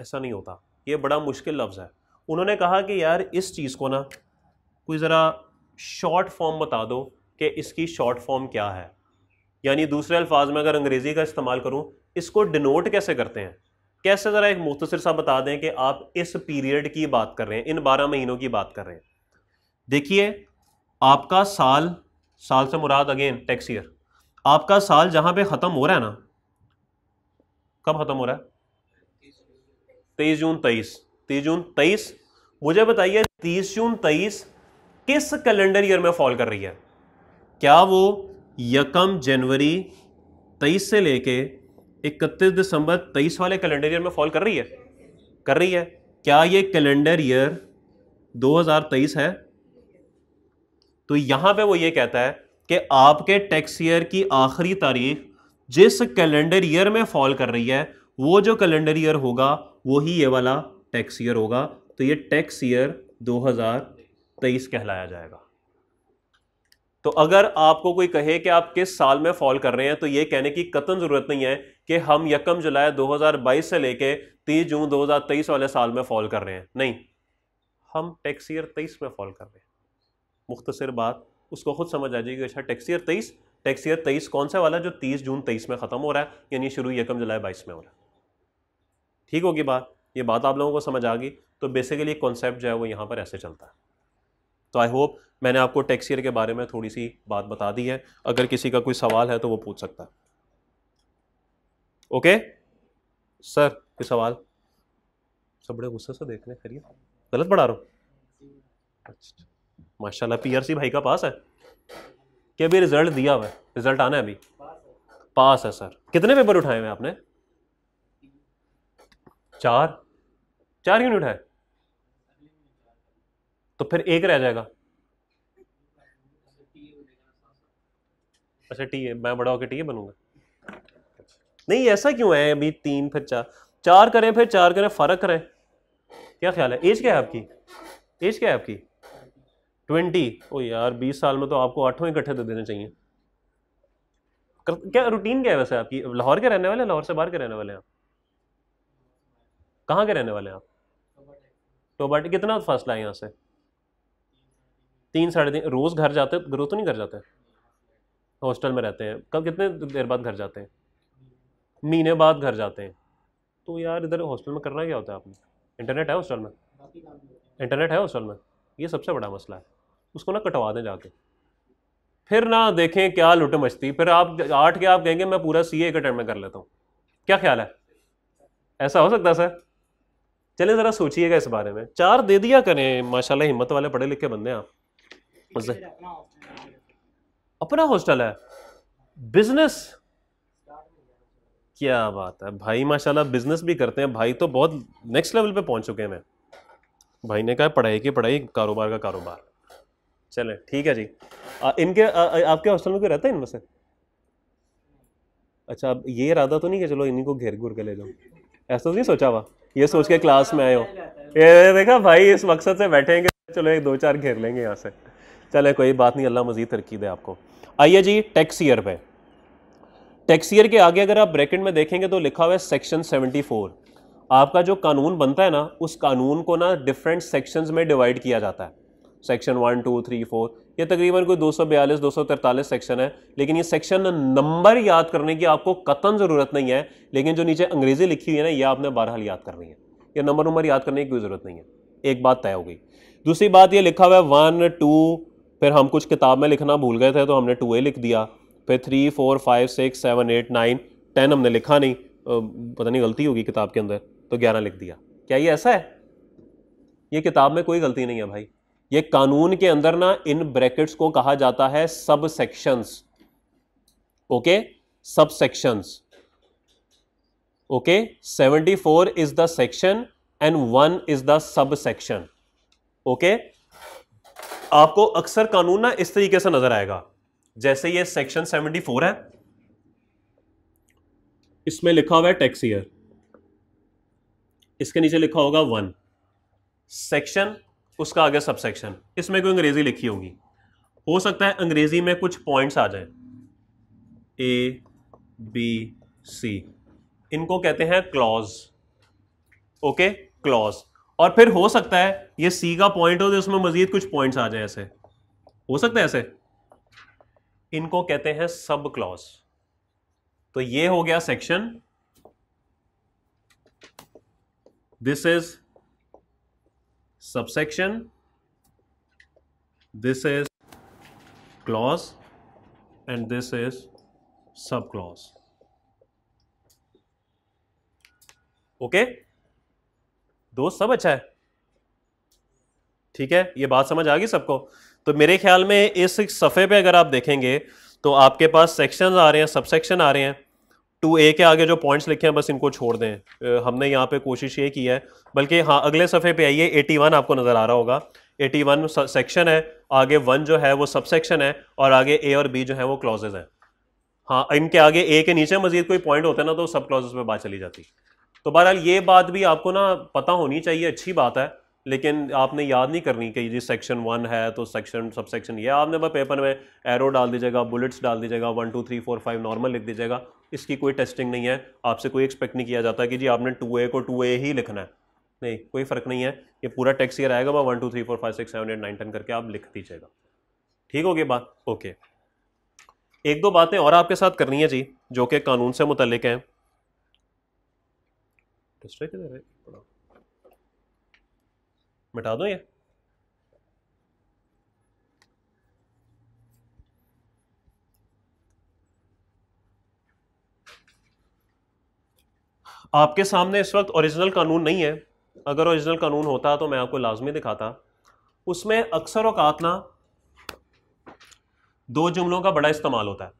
Speaker 1: ऐसा नहीं होता ये बड़ा मुश्किल लफ्ज़ है उन्होंने कहा कि यार इस चीज़ को ना कोई ज़रा शॉर्ट फॉर्म बता दो कि इसकी शॉर्ट फॉर्म क्या है यानी दूसरे अल्फाज में अगर अंग्रेज़ी का इस्तेमाल करूँ इसको डिनोट कैसे करते हैं कैसे ज़रा एक मुख्तर सा बता दें कि आप इस पीरियड की बात कर रहे हैं इन बारह महीनों की बात कर रहे हैं देखिए आपका साल साल से मुराद अगेन टैक्स ईयर आपका साल जहां पे ख़त्म हो रहा है ना कब ख़त्म हो रहा है तेईस जून तेईस तेईस जून तेईस मुझे बताइए तीस जून तेईस किस कैलेंडर ईयर में फॉल कर रही है क्या वो यकम जनवरी तेईस से लेके इकतीस दिसंबर तेईस वाले कैलेंडर ईयर में फॉल कर रही है कर रही है क्या ये कैलेंडर ईयर 2023 है तो यहां पे वो ये कहता है कि आपके टैक्स ईयर की आखिरी तारीख जिस कैलेंडर ईयर में फॉल कर रही है वो जो कैलेंडर ईयर होगा वही ये वाला टैक्स ईयर होगा तो ये टैक्स ईयर 2023 कहलाया जाएगा तो अगर आपको कोई कहे कि आप किस साल में फॉल कर रहे हैं तो ये कहने की कतन ज़रूरत नहीं है कि हम यकम जुलाई 2022 से लेके 30 जून 2023 वाले साल में फॉल कर रहे हैं नहीं हम टैक्स ईयर तेईस में फॉल कर रहे हैं मुख्तसर बात उसको खुद समझ आ जाएगी अच्छा टैक्स ईयर तेईस टैक्स ईयर तेईस कौन सा वाला जो तीस जून तेईस में ख़त्म हो रहा है यानी शुरू यकम जुलाई बाईस में हो रहा है ठीक होगी बात ये बात आप लोगों को समझ आ गई तो बेसिकली कॉन्सेप्ट जो है वो यहाँ पर ऐसे चलता है तो आई होप मैंने आपको टैक्स ईयर के बारे में थोड़ी सी बात बता दी है अगर किसी का कोई सवाल है तो वो पूछ सकता है ओके सर कोई सवाल सब बड़े गुस्से से देख रहे हैं खरीद गलत पढ़ा रहा हूँ अच्छा माशाल्लाह पीआरसी भाई का पास है कि अभी रिजल्ट दिया हुआ है रिजल्ट आना है अभी पास है सर कितने पेपर उठाए हुए आपने चार चार यूनिट है तो फिर एक रह जाएगा अच्छा टी है मैं बड़ा होकर टी बनूंगा नहीं ऐसा क्यों है अभी तीन फिर चार चार करें फिर चार करें फर्क करें क्या ख्याल है एज क्या है आपकी एज क्या है आपकी ट्वेंटी ओ यार बीस साल में तो आपको आठों इकट्ठे दे देने चाहिए कर, क्या रूटीन क्या है वैसे आपकी लाहौर के रहने वाले लाहौर से बाहर के रहने वाले हैं आप कहाँ के रहने वाले हैं आप टोबाटी बट कितना फासला है यहाँ से तीन साढ़े तीन रोज़ घर जाते रोज तो नहीं घर जाते हॉस्टल में रहते हैं कब कितने देर बाद घर जाते हैं महीने बाद घर जाते हैं तो यार इधर हॉस्टल में करना क्या होता है आपने इंटरनेट है हॉस्टल में इंटरनेट है हॉस्टल में ये सबसे बड़ा मसला है उसको ना कटवा दें जाके फिर ना देखें क्या लुट मचती फिर आप आठ के आप कहेंगे मैं पूरा सी ए एक में कर लेता हूँ क्या ख्याल है ऐसा हो सकता है सर चलें ज़रा सोचिएगा इस बारे में चार दे दिया करें माशाल्लाह हिम्मत वाले पढ़े लिखे बंदे आप अपना हॉस्टल है बिजनेस क्या बात है भाई माशाल्लाह बिजनेस भी करते हैं भाई तो बहुत नेक्स्ट लेवल पे पहुंच चुके हैं मैं भाई ने कहा पढ़ाई की पढ़ाई कारोबार का कारोबार चले ठीक है जी आ, इनके आ, आ, आपके हॉस्टल में कोई रहता है इनमें से अच्छा अब ये इरादा तो नहीं कि चलो इन्हीं को घेर घूर के ले जाऊँ ऐसा तो नहीं सोचा हुआ ये सोच के क्लास में आए हो ये देखा भाई इस मकसद से बैठेंगे चलो एक दो चार घेर लेंगे यहाँ से चले कोई बात नहीं अल्लाह मजीद तरक्की दे आपको आइए जी टैक्स ईयर पे टैक्स ईयर के आगे अगर आप ब्रैकेट में देखेंगे तो लिखा हुआ है सेक्शन 74 आपका जो कानून बनता है ना उस कानून को ना डिफरेंट सेक्शंस में डिवाइड किया जाता है section one two three four ये तकरीबन कोई दो सौ बयालीस दो सौ तिरतालीस सेक्शन है लेकिन ये सेक्शन नंबर याद करने की आपको कतन ज़रूरत नहीं है लेकिन जो नीचे अंग्रेज़ी लिखी हुई है ना ये आपने बहरहाल याद करनी है ये नंबर नंबर याद करने की कोई ज़रूरत नहीं है एक बात तय हो गई दूसरी बात ये लिखा हुआ है वन टू फिर हम कुछ किताब में लिखना भूल गए थे तो हमने टू ए लिख दिया फिर three four five six seven eight nine ten हमने लिखा नहीं पता नहीं गलती होगी किताब के अंदर तो ग्यारह लिख दिया क्या ये ऐसा है ये किताब में कोई गलती नहीं है भाई ये कानून के अंदर ना इन ब्रैकेट्स को कहा जाता है सब subsections okay subsections okay seventy four is the section and one is the subsection okay आपको अक्सर कानून ना इस तरीके से नजर आएगा जैसे ये सेक्शन सेवेंटी फोर है इसमें लिखा हुआ है टैक्स ईयर इसके नीचे लिखा होगा वन सेक्शन उसका आ गया सबसेक्शन इसमें कोई अंग्रेजी लिखी होगी हो सकता है अंग्रेजी में कुछ पॉइंट्स आ जाए ए बी सी इनको कहते हैं क्लॉज ओके क्लॉज और फिर हो सकता है ये सी का पॉइंट हो तो उसमें मजीद कुछ पॉइंट्स आ जाए ऐसे हो सकता है ऐसे इनको कहते हैं सब क्लॉज तो ये हो गया section this is subsection this is clause and this is subclause okay दोस्त सब अच्छा है ठीक है ये बात समझ आ गई सबको तो मेरे ख्याल में इस सफ़े पे अगर आप देखेंगे तो आपके पास सेक्शंस आ रहे हैं सबसेक्शन आ रहे हैं टू ए के आगे जो पॉइंट्स लिखे हैं बस इनको छोड़ दें हमने यहाँ पे कोशिश ये की है बल्कि हाँ अगले सफ़े पे आइए 81 आपको नज़र आ रहा होगा 81 सेक्शन है आगे वन जो है वो सब सेक्शन है और आगे ए और बी जो है वो क्लॉजेज हैं हाँ इनके आगे ए के नीचे मजीद कोई पॉइंट होता है ना तो सब क्लॉजेज में बात चली जाती तो बहरहाल ये बात भी आपको ना पता होनी चाहिए अच्छी बात है लेकिन आपने याद नहीं करनी कि जी सेक्शन वन है तो सेक्शन सब सेक्शन ये आपने बस पेपर में एरो डाल दीजिएगा बुलेट्स डाल दीजिएगा one two three four five normal लिख दीजिएगा इसकी कोई टेस्टिंग नहीं है आपसे कोई एक्सपेक्ट नहीं किया जाता कि जी आपने टू ए को टू ए ही लिखना है नहीं कोई फ़र्क नहीं है ये पूरा टैक्स ईयर आएगा वह one two three four five six seven eight nine ten करके आप लिख दीजिएगा ठीक होगी बात ओके एक दो बातें और आपके साथ करनी है जी जो कि कानून से मुतलिक हैं मिटा दो ये आपके सामने इस वक्त ओरिजिनल कानून नहीं है अगर ओरिजिनल कानून होता तो मैं आपको लाजमी दिखाता उसमें अक्सर औकात ना दो जुमलों का बड़ा इस्तेमाल होता है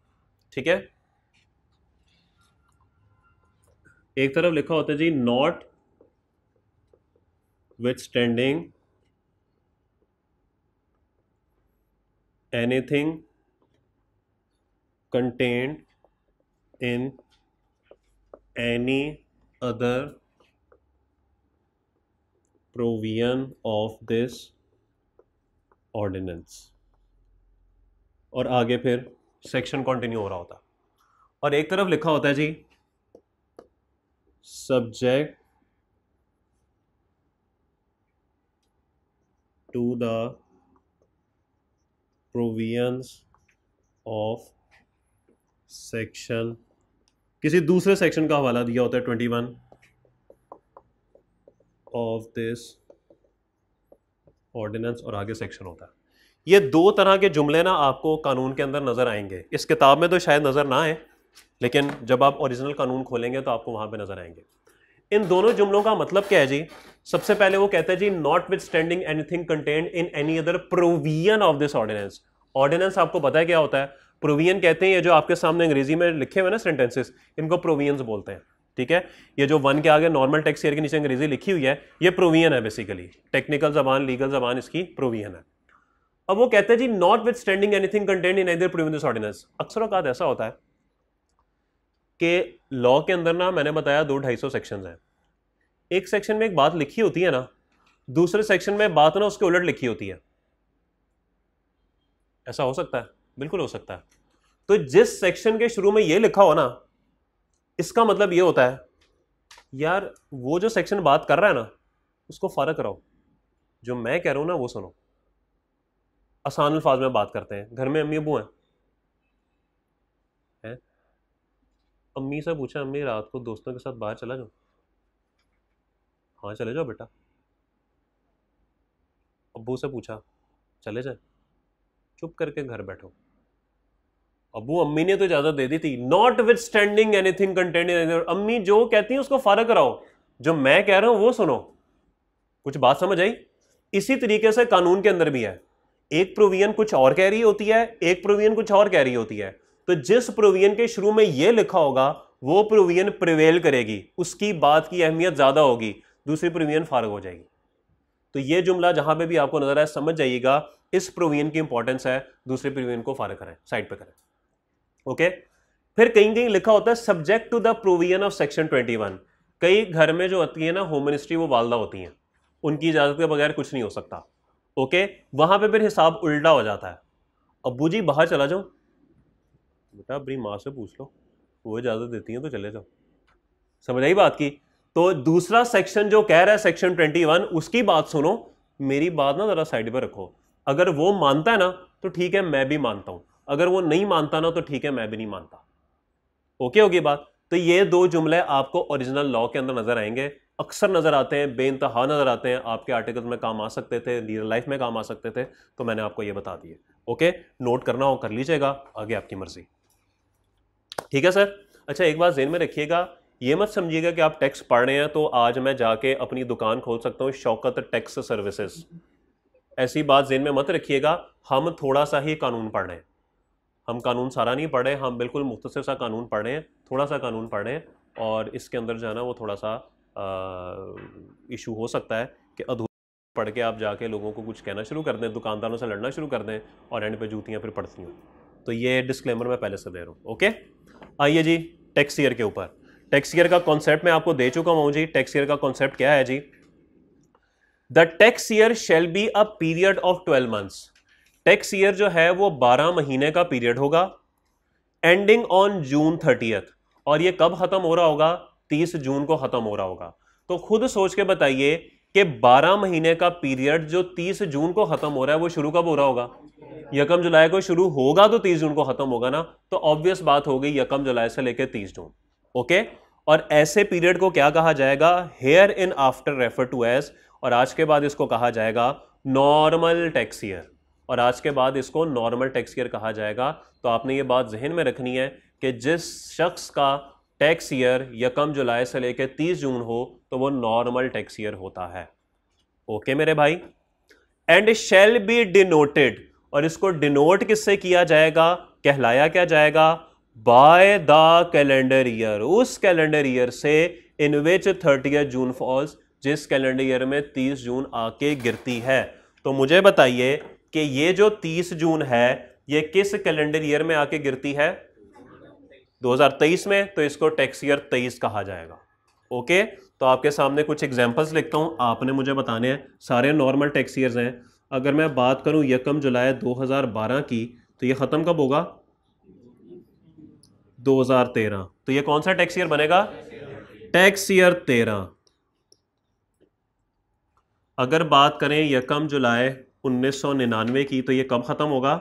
Speaker 1: ठीक है एक तरफ लिखा होता है जी not withstanding anything contained in any other provision of this ordinance और आगे फिर सेक्शन कंटिन्यू हो रहा होता और एक तरफ लिखा होता है जी subject to the provisions of section किसी दूसरे सेक्शन का हवाला दिया होता है twenty one of this ordinance और आगे सेक्शन होता है ये दो तरह के जुमले ना आपको कानून के अंदर नज़र आएंगे इस किताब में तो शायद नज़र ना आए लेकिन जब आप ओरिजिनल कानून खोलेंगे तो आपको वहां पे नज़र आएंगे इन दोनों जुमलों का मतलब क्या है जी सबसे पहले वो कहता है जी notwithstanding anything contained in any other provision of this ordinance ordinance आपको पता है क्या होता है प्रोविजन कहते हैं ये जो आपके सामने अंग्रेजी में लिखे हुए ना सेंटेंसेस इनको प्रोविजन बोलते हैं ठीक है ये जो वन के आगे नॉर्मल टेक्स ईयर के नीचे अंग्रेजी लिखी हुई है ये प्रोविजन है बेसिकली टेक्निकल जबान लीगल जबान इसकी प्रोविजन है अब वो कहते हैं जी notwithstanding anything contained in either provision ordinance अक्सर ऐसा होता है कि लॉ के अंदर ना मैंने बताया दो ढाई सौ सेक्शन हैं एक सेक्शन में एक बात लिखी होती है ना दूसरे सेक्शन में बात ना उसके उलट लिखी होती है ऐसा हो सकता है बिल्कुल हो सकता है तो जिस सेक्शन के शुरू में ये लिखा हो ना इसका मतलब ये होता है यार वो जो सेक्शन बात कर रहा है ना उसको फ़र्क कराओ जो मैं कह रहा हूँ ना वो सुनो आसान अल्फाज में बात करते हैं घर में अम्मी अबू हैं है? अम्मी से पूछा अम्मी रात को दोस्तों के साथ बाहर चला जाऊँ हाँ चले जाओ बेटा अबू से पूछा चले जाए चुप करके घर बैठो अबू अम्मी ने तो इजाजत दे दी थी notwithstanding anything contained अम्मी जो कहती है उसको फर्क कराओ जो मैं कह रहा हूं वो सुनो कुछ बात समझ आई इसी तरीके से कानून के अंदर भी है एक प्रोविजन कुछ और कह रही होती है एक प्रोविजन कुछ और कह रही होती है तो जिस प्रोविजन के शुरू में यह लिखा होगा वो प्रोविजन प्रिवेल करेगी उसकी बात की अहमियत ज्यादा होगी दूसरी प्रोविजन फारग हो जाएगी तो ये जुमला जहां पे भी आपको नजर आए समझ जाइएगा इस प्रोविजन की इंपॉर्टेंस है दूसरे प्रोविजन को फारग करें साइड पे करें ओके फिर कहीं कहीं लिखा होता है subject to the provision of section twenty one कई घर में जो होती है ना होम मिनिस्ट्री वो वालदा होती हैं उनकी इजाज़त के बगैर कुछ नहीं हो सकता ओके वहां पर फिर हिसाब उल्टा हो जाता है अबू जी बाहर चला जाओ बेटा अपनी माँ से पूछ लो वो इजाज़त देती हैं तो चले जाओ समझ आई बात की तो दूसरा सेक्शन जो कह रहा है सेक्शन 21 उसकी बात सुनो मेरी बात ना ज़रा साइड पर रखो अगर वो मानता है ना तो ठीक है मैं भी मानता हूं अगर वो नहीं मानता ना तो ठीक है मैं भी नहीं मानता ओके होगी बात तो ये दो जुमले आपको ओरिजिनल लॉ के अंदर नजर आएंगे अक्सर नजर आते हैं बेानतहा नजर आते हैं आपके आर्टिकल में काम आ सकते थे रियल लाइफ में काम आ सकते थे तो मैंने आपको ये बता दिए ओके नोट करना हो कर लीजिएगा आगे आपकी मर्जी ठीक है सर अच्छा एक बात जेन में रखिएगा ये मत समझिएगा कि आप टैक्स पढ़ रहे हैं तो आज मैं जाके अपनी दुकान खोल सकता हूँ शौकत टैक्स सर्विसेज ऐसी बात जेन में मत रखिएगा हम थोड़ा सा ही कानून पढ़ रहे हैं हम कानून सारा नहीं पढ़े हम बिल्कुल मुख्तर सा कानून पढ़ रहे हैं थोड़ा सा कानून पढ़ रहे हैं और इसके अंदर जाना वो थोड़ा सा इशू हो सकता है कि अधूरा पढ़ के आप जाके लोगों को कुछ कहना शुरू कर दें दुकानदारों से लड़ना शुरू कर दें और एंड पे जूतियाँ फिर पड़ती हैं तो ये डिस्क्लेमर मैं पहले से दे रहा हूँ ओके आइए जी टैक्स ईयर के ऊपर टैक्स ईयर का कॉन्सेप्ट मैं आपको दे चुका हूं जी टैक्स ईयर का कॉन्सेप्ट क्या है जी the tax year shall be a period of twelve months tax year जो है वो बारह महीने का पीरियड होगा एंडिंग ऑन जून थर्टीथ और ये कब खत्म हो रहा होगा तीस जून को खत्म हो रहा होगा तो खुद सोच के बताइए कि बारह महीने का पीरियड जो तीस जून को खत्म हो रहा है वो शुरू कब हो रहा होगा यकम जुलाई को शुरू होगा तो तीस जून को खत्म होगा ना तो ऑब्वियस बात होगी यकम जुलाई से लेकर तीस जून ओके और ऐसे पीरियड को क्या कहा जाएगा hereinafter refer to as और आज के बाद इसको कहा जाएगा नॉर्मल टैक्स ईयर और आज के बाद इसको नॉर्मल टैक्स ईयर कहा जाएगा तो आपने ये बात जहन में रखनी है कि जिस शख्स का टैक्स ईयर यकम जुलाई से लेकर तीस जून हो तो वो नॉर्मल टैक्स ईयर होता है ओके मेरे भाई एंड शेल बी डिनोटेड और इसको डिनोट किससे किया जाएगा कहलाया क्या जाएगा बाय द कैलेंडर ईयर उस कैलेंडर ईयर से in which thirty June falls जिस कैलेंडर ईयर में 30 जून आके गिरती है तो मुझे बताइए कि ये जो 30 जून है ये किस कैलेंडर ईयर में आके गिरती है 2023 में तो इसको टैक्स ईयर 23 कहा जाएगा ओके तो आपके सामने कुछ एग्जांपल्स लिखता हूँ आपने मुझे बताने हैं सारे नॉर्मल टैक्स ईयर्स हैं अगर मैं बात करूँ यकम जुलाई 2012 की तो ये ख़त्म कब होगा 2013 तो ये कौन सा टैक्स ईयर बनेगा टैक्स ईयर तेरह अगर बात करें यकम जुलाई 1999 की तो ये कब ख़त्म होगा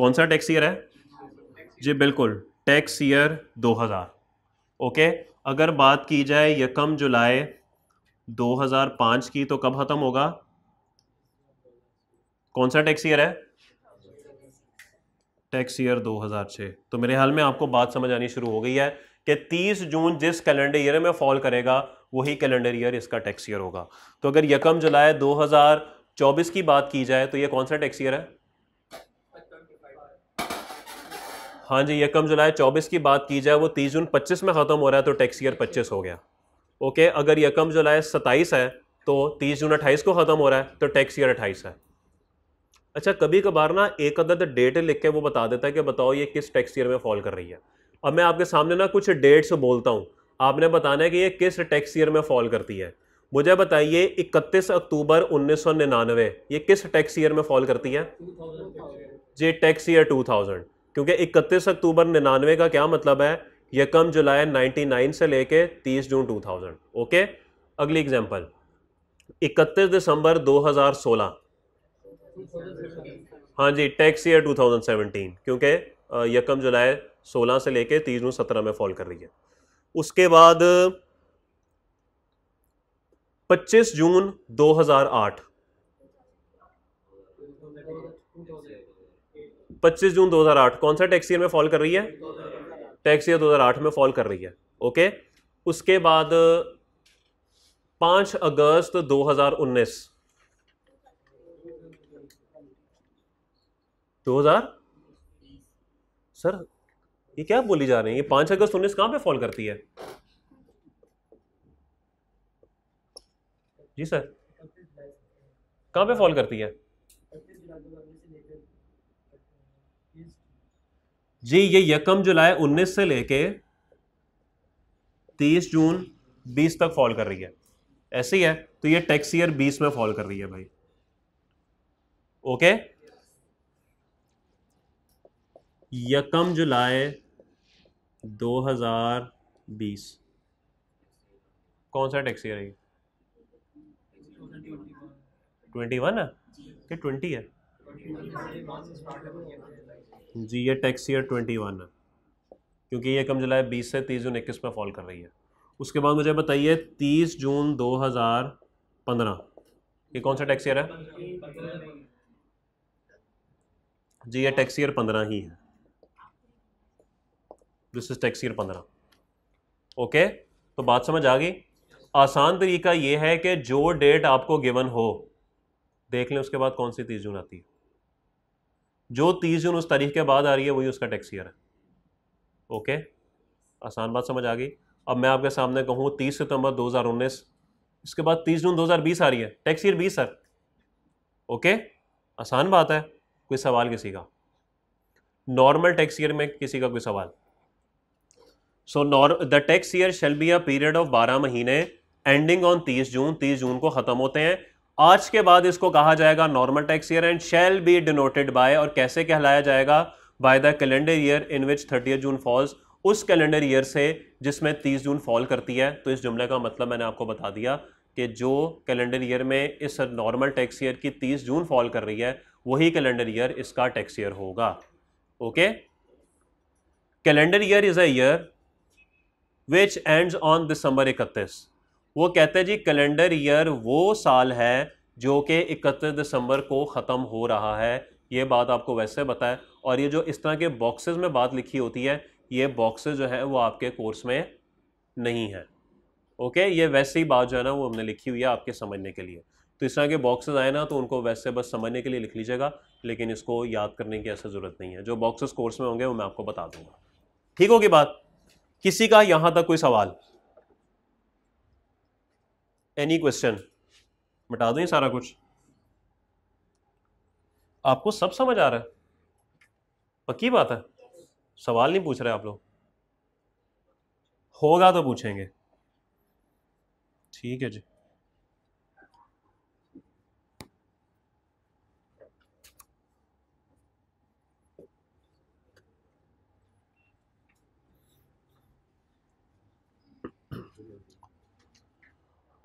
Speaker 1: कौन सा टैक्स ईयर है जी बिल्कुल टैक्स ईयर 2000 ओके अगर बात की जाए यकम जुलाई 2005 की तो कब ख़त्म होगा कौन सा टैक्स ईयर है टैक्स ईयर 2006 तो मेरे हाल में आपको बात समझ आनी शुरू हो गई है कि 30 जून जिस कैलेंडर ईयर में फॉल करेगा वही कैलेंडर ईयर इसका टैक्स ईयर होगा तो अगर यकम जुलाई 2024 की बात की जाए तो ये कौन सा टैक्स ईयर है हाँ जी यकम जुलाई 24 की बात की जाए वो 30 जून 25 में ख़त्म हो रहा है तो टैक्स ईयर 25 हो गया ओके अगर यकम जुलाई 27 है तो 30 जून 28 को ख़त्म हो रहा है तो टैक्स ईयर 28 है अच्छा कभी कभार ना एक अदद डेट लिख के वो बता देता है कि बताओ ये किस टैक्स ईयर में फॉल कर रही है अब मैं आपके सामने ना कुछ डेट्स बोलता हूँ आपने बताना है कि ये किस टैक्स ईयर में फॉल करती है मुझे बताइए 31 अक्टूबर 1999 ये किस टैक्स ईयर में फॉल करती है जी टैक्स ईयर 2000 क्योंकि 31 अक्टूबर 99 का क्या मतलब है यकम जुलाई 99 से लेके 30 जून 2000 ओके अगली एग्जांपल 31 दिसंबर 2016 हाँ जी टैक्स ईयर 2017 क्योंकि यकम जुलाई 16 से लेके तीस जून सत्रह में फॉल कर रही है उसके बाद 25 जून 2008 25 जून 2008 कौन सा टैक्स ईयर में फॉल कर रही है टैक्स ईयर 2008 में फॉल कर रही है ओके उसके बाद 5 अगस्त 2019 2000 हजार सर ये क्या बोली जा रही है ये पांच अगस्त उन्नीस कहां पे फॉल करती है जी सर कहां पे फॉल करती है जी ये यकम जुलाई उन्नीस से लेके 30 जून 20 तक फॉल कर रही है ऐसे ही है तो ये टैक्स ईयर बीस में फॉल कर रही है भाई ओके यकम जुलाई 2020 कौन सा टैक्स ईयर है ट्वेंटी वन है कि ट्वेंटी है जी ये टैक्स ईयर ट्वेंटी वन है क्योंकि ये कम जुलाई बीस से तीस जून इक्कीस में फॉल कर रही है उसके बाद मुझे बताइए तीस जून दो हज़ार पंद्रह ये कौन सा टैक्स ईयर है जी ये टैक्स ईयर पंद्रह ही है दिस इज टैक्स पंद्रह ओके तो बात समझ आ गई आसान तरीका यह है कि जो डेट आपको गिवन हो देख लें उसके बाद कौन सी तीस जून आती है जो तीस जून उस तारीख के बाद आ रही है वही उसका टैक्स ईयर है ओके आसान बात समझ आ गई अब मैं आपके सामने कहूँ तीस सितंबर उन्नीस इसके बाद तीस जून दो हज़ार बीस आ रही है टैक्स ईयर बीस सर ओके आसान बात है कोई सवाल किसी का नॉर्मल टैक्स ईयर में किसी का कोई सवाल so nor the tax year shall be a period of बारह महीने एंडिंग ऑन तीस जून तीस जून को ख़त्म होते हैं आज के बाद इसको कहा जाएगा normal tax year and shall be denoted by और कैसे कहलाया जाएगा by the calendar year in which thirty June falls उस कैलेंडर ईयर से जिसमें तीस जून फॉल करती है तो इस जुमले का मतलब मैंने आपको बता दिया कि जो कैलेंडर ईयर में इस नॉर्मल टैक्स ईयर की तीस जून फॉल कर रही है वही कैलेंडर ईयर इसका टैक्स ईयर होगा okay calendar year is a year which ends on दिसंबर इकतीस वो कहते हैं जी कैलेंडर ईयर वो साल है जो कि इकतीस दिसंबर को ख़त्म हो रहा है ये बात आपको वैसे बताए और ये जो इस तरह के बॉक्सेस में बात लिखी होती है ये बॉक्सेस जो है वो आपके कोर्स में नहीं है ओके ये वैसे ही बात जो है ना वो हमने लिखी हुई है आपके समझने के लिए तो इस तरह के बॉक्सेस आए ना तो उनको वैसे बस समझने के लिए लिख लीजिएगा लेकिन इसको याद करने की ऐसा ज़रूरत नहीं है जो बॉक्सेस कोर्स में होंगे वो मैं आपको बता दूंगा ठीक होगी बात किसी का यहां तक कोई सवाल एनी क्वेश्चन मिटा दो ये सारा कुछ आपको सब समझ आ रहा है पक्की बात है सवाल नहीं पूछ रहे आप लोग होगा तो पूछेंगे ठीक है जी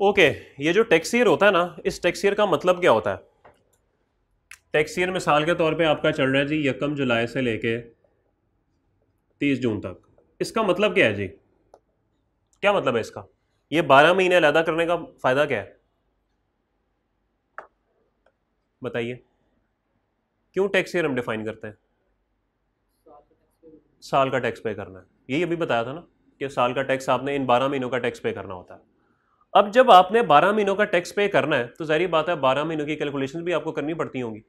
Speaker 1: ओके ये जो टैक्स ईयर होता है ना इस टैक्स ईयर का मतलब क्या होता है टैक्स ईयर मिसाल के तौर पे आपका चल रहा है जी यकम जुलाई से लेके तीस जून तक इसका मतलब क्या है जी क्या मतलब है इसका ये बारह महीने अलहदा करने का फ़ायदा क्या है बताइए क्यों टैक्स ईयर हम डिफाइन करते हैं साल का टैक्स पे करना है यही अभी बताया था ना कि साल का टैक्स आपने इन बारह महीनों का टैक्स पे करना होता है अब जब आपने 12 महीनों का टैक्स पे करना है तो जहरी बात है 12 महीनों की कैलकुलेशन भी आपको करनी पड़ती होंगी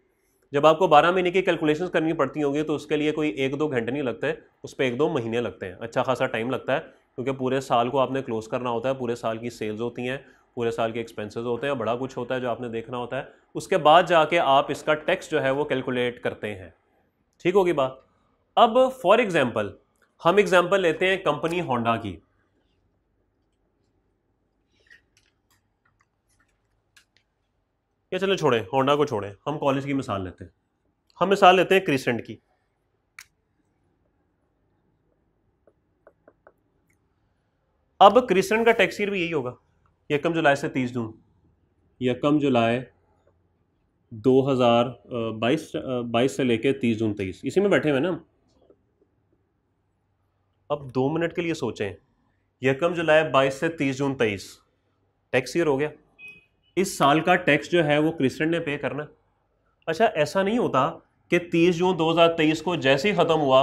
Speaker 1: जब आपको 12 महीने की कैलकुलेशन करनी पड़ती होंगी तो उसके लिए कोई एक दो घंटे नहीं लगते उस पर एक दो महीने लगते हैं अच्छा खासा टाइम लगता है क्योंकि पूरे साल को आपने क्लोज करना होता है पूरे साल की सेल्स होती हैं पूरे साल के एक्सपेंसेस होते हैं बड़ा कुछ होता है जो आपने देखना होता है उसके बाद जाके आप इसका टैक्स जो है वो कैलकुलेट करते हैं ठीक होगी बात अब फॉर एग्ज़ाम्पल हम एग्ज़ाम्पल लेते हैं कंपनी होंडा की या चलो छोड़ें होंडा को छोड़ें हम कॉलेज की मिसाल लेते हैं हम मिसाल लेते हैं क्रिसेंट की अब क्रिसेंट का टैक्स ईयर भी यही होगा यकम जुलाई से तीस जून यकम जुलाई 2022 बाईस से लेके 30 जून तेईस इसी में बैठे हुए ना अब दो मिनट के लिए सोचें यकम जुलाई 22 से 30 जून तेईस टैक्स ईयर हो गया इस साल का टैक्स जो है वो क्रिस्टन ने पे करना अच्छा ऐसा नहीं होता कि 30 जून 2023 को जैसे ही ख़त्म हुआ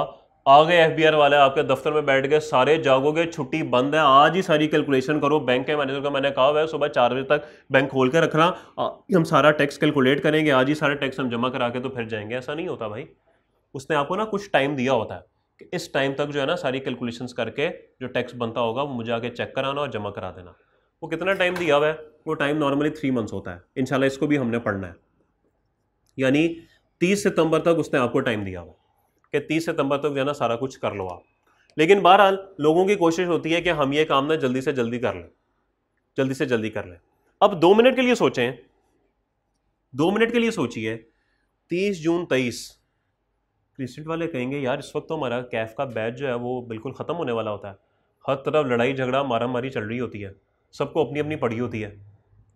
Speaker 1: आ गए एफ वाले आपके दफ्तर में बैठ गए सारे जागोगे छुट्टी बंद है आज ही सारी कैलकुलेशन करो बैंक के मैनेजर को मैंने कहा हुआ है सुबह चार बजे तक बैंक खोल के रखना हम सारा टैक्स कैलकुलेट करेंगे आज ही सारा टैक्स हम जमा करा के तो फिर जाएंगे ऐसा नहीं होता भाई उसने आपको ना कुछ टाइम दिया होता है कि इस टाइम तक जो है ना सारी कैलकुलेशंस करके जो टैक्स बनता होगा वो मुझे आके चेक कराना और जमा करा देना वो कितना टाइम दिया हुआ है वो टाइम नॉर्मली थ्री मंथ्स होता है इनशाला इसको भी हमने पढ़ना है यानी तीस सितंबर तक उसने आपको टाइम दिया हुआ कि तीस सितंबर तक जो है ना सारा कुछ कर लो आप लेकिन बहरहाल लोगों की कोशिश होती है कि हम ये काम ना जल्दी से जल्दी कर लें जल्दी से जल्दी कर लें अब दो मिनट के लिए सोचें दो मिनट के लिए सोचिए तीस जून तेईस क्रिसेंट वाले कहेंगे यार इस वक्त तो हमारा कैफ का बैच जो है वो बिल्कुल ख़त्म होने वाला होता है हर तरफ लड़ाई झगड़ा मारा मारी चल रही होती है सबको अपनी अपनी पड़ी होती है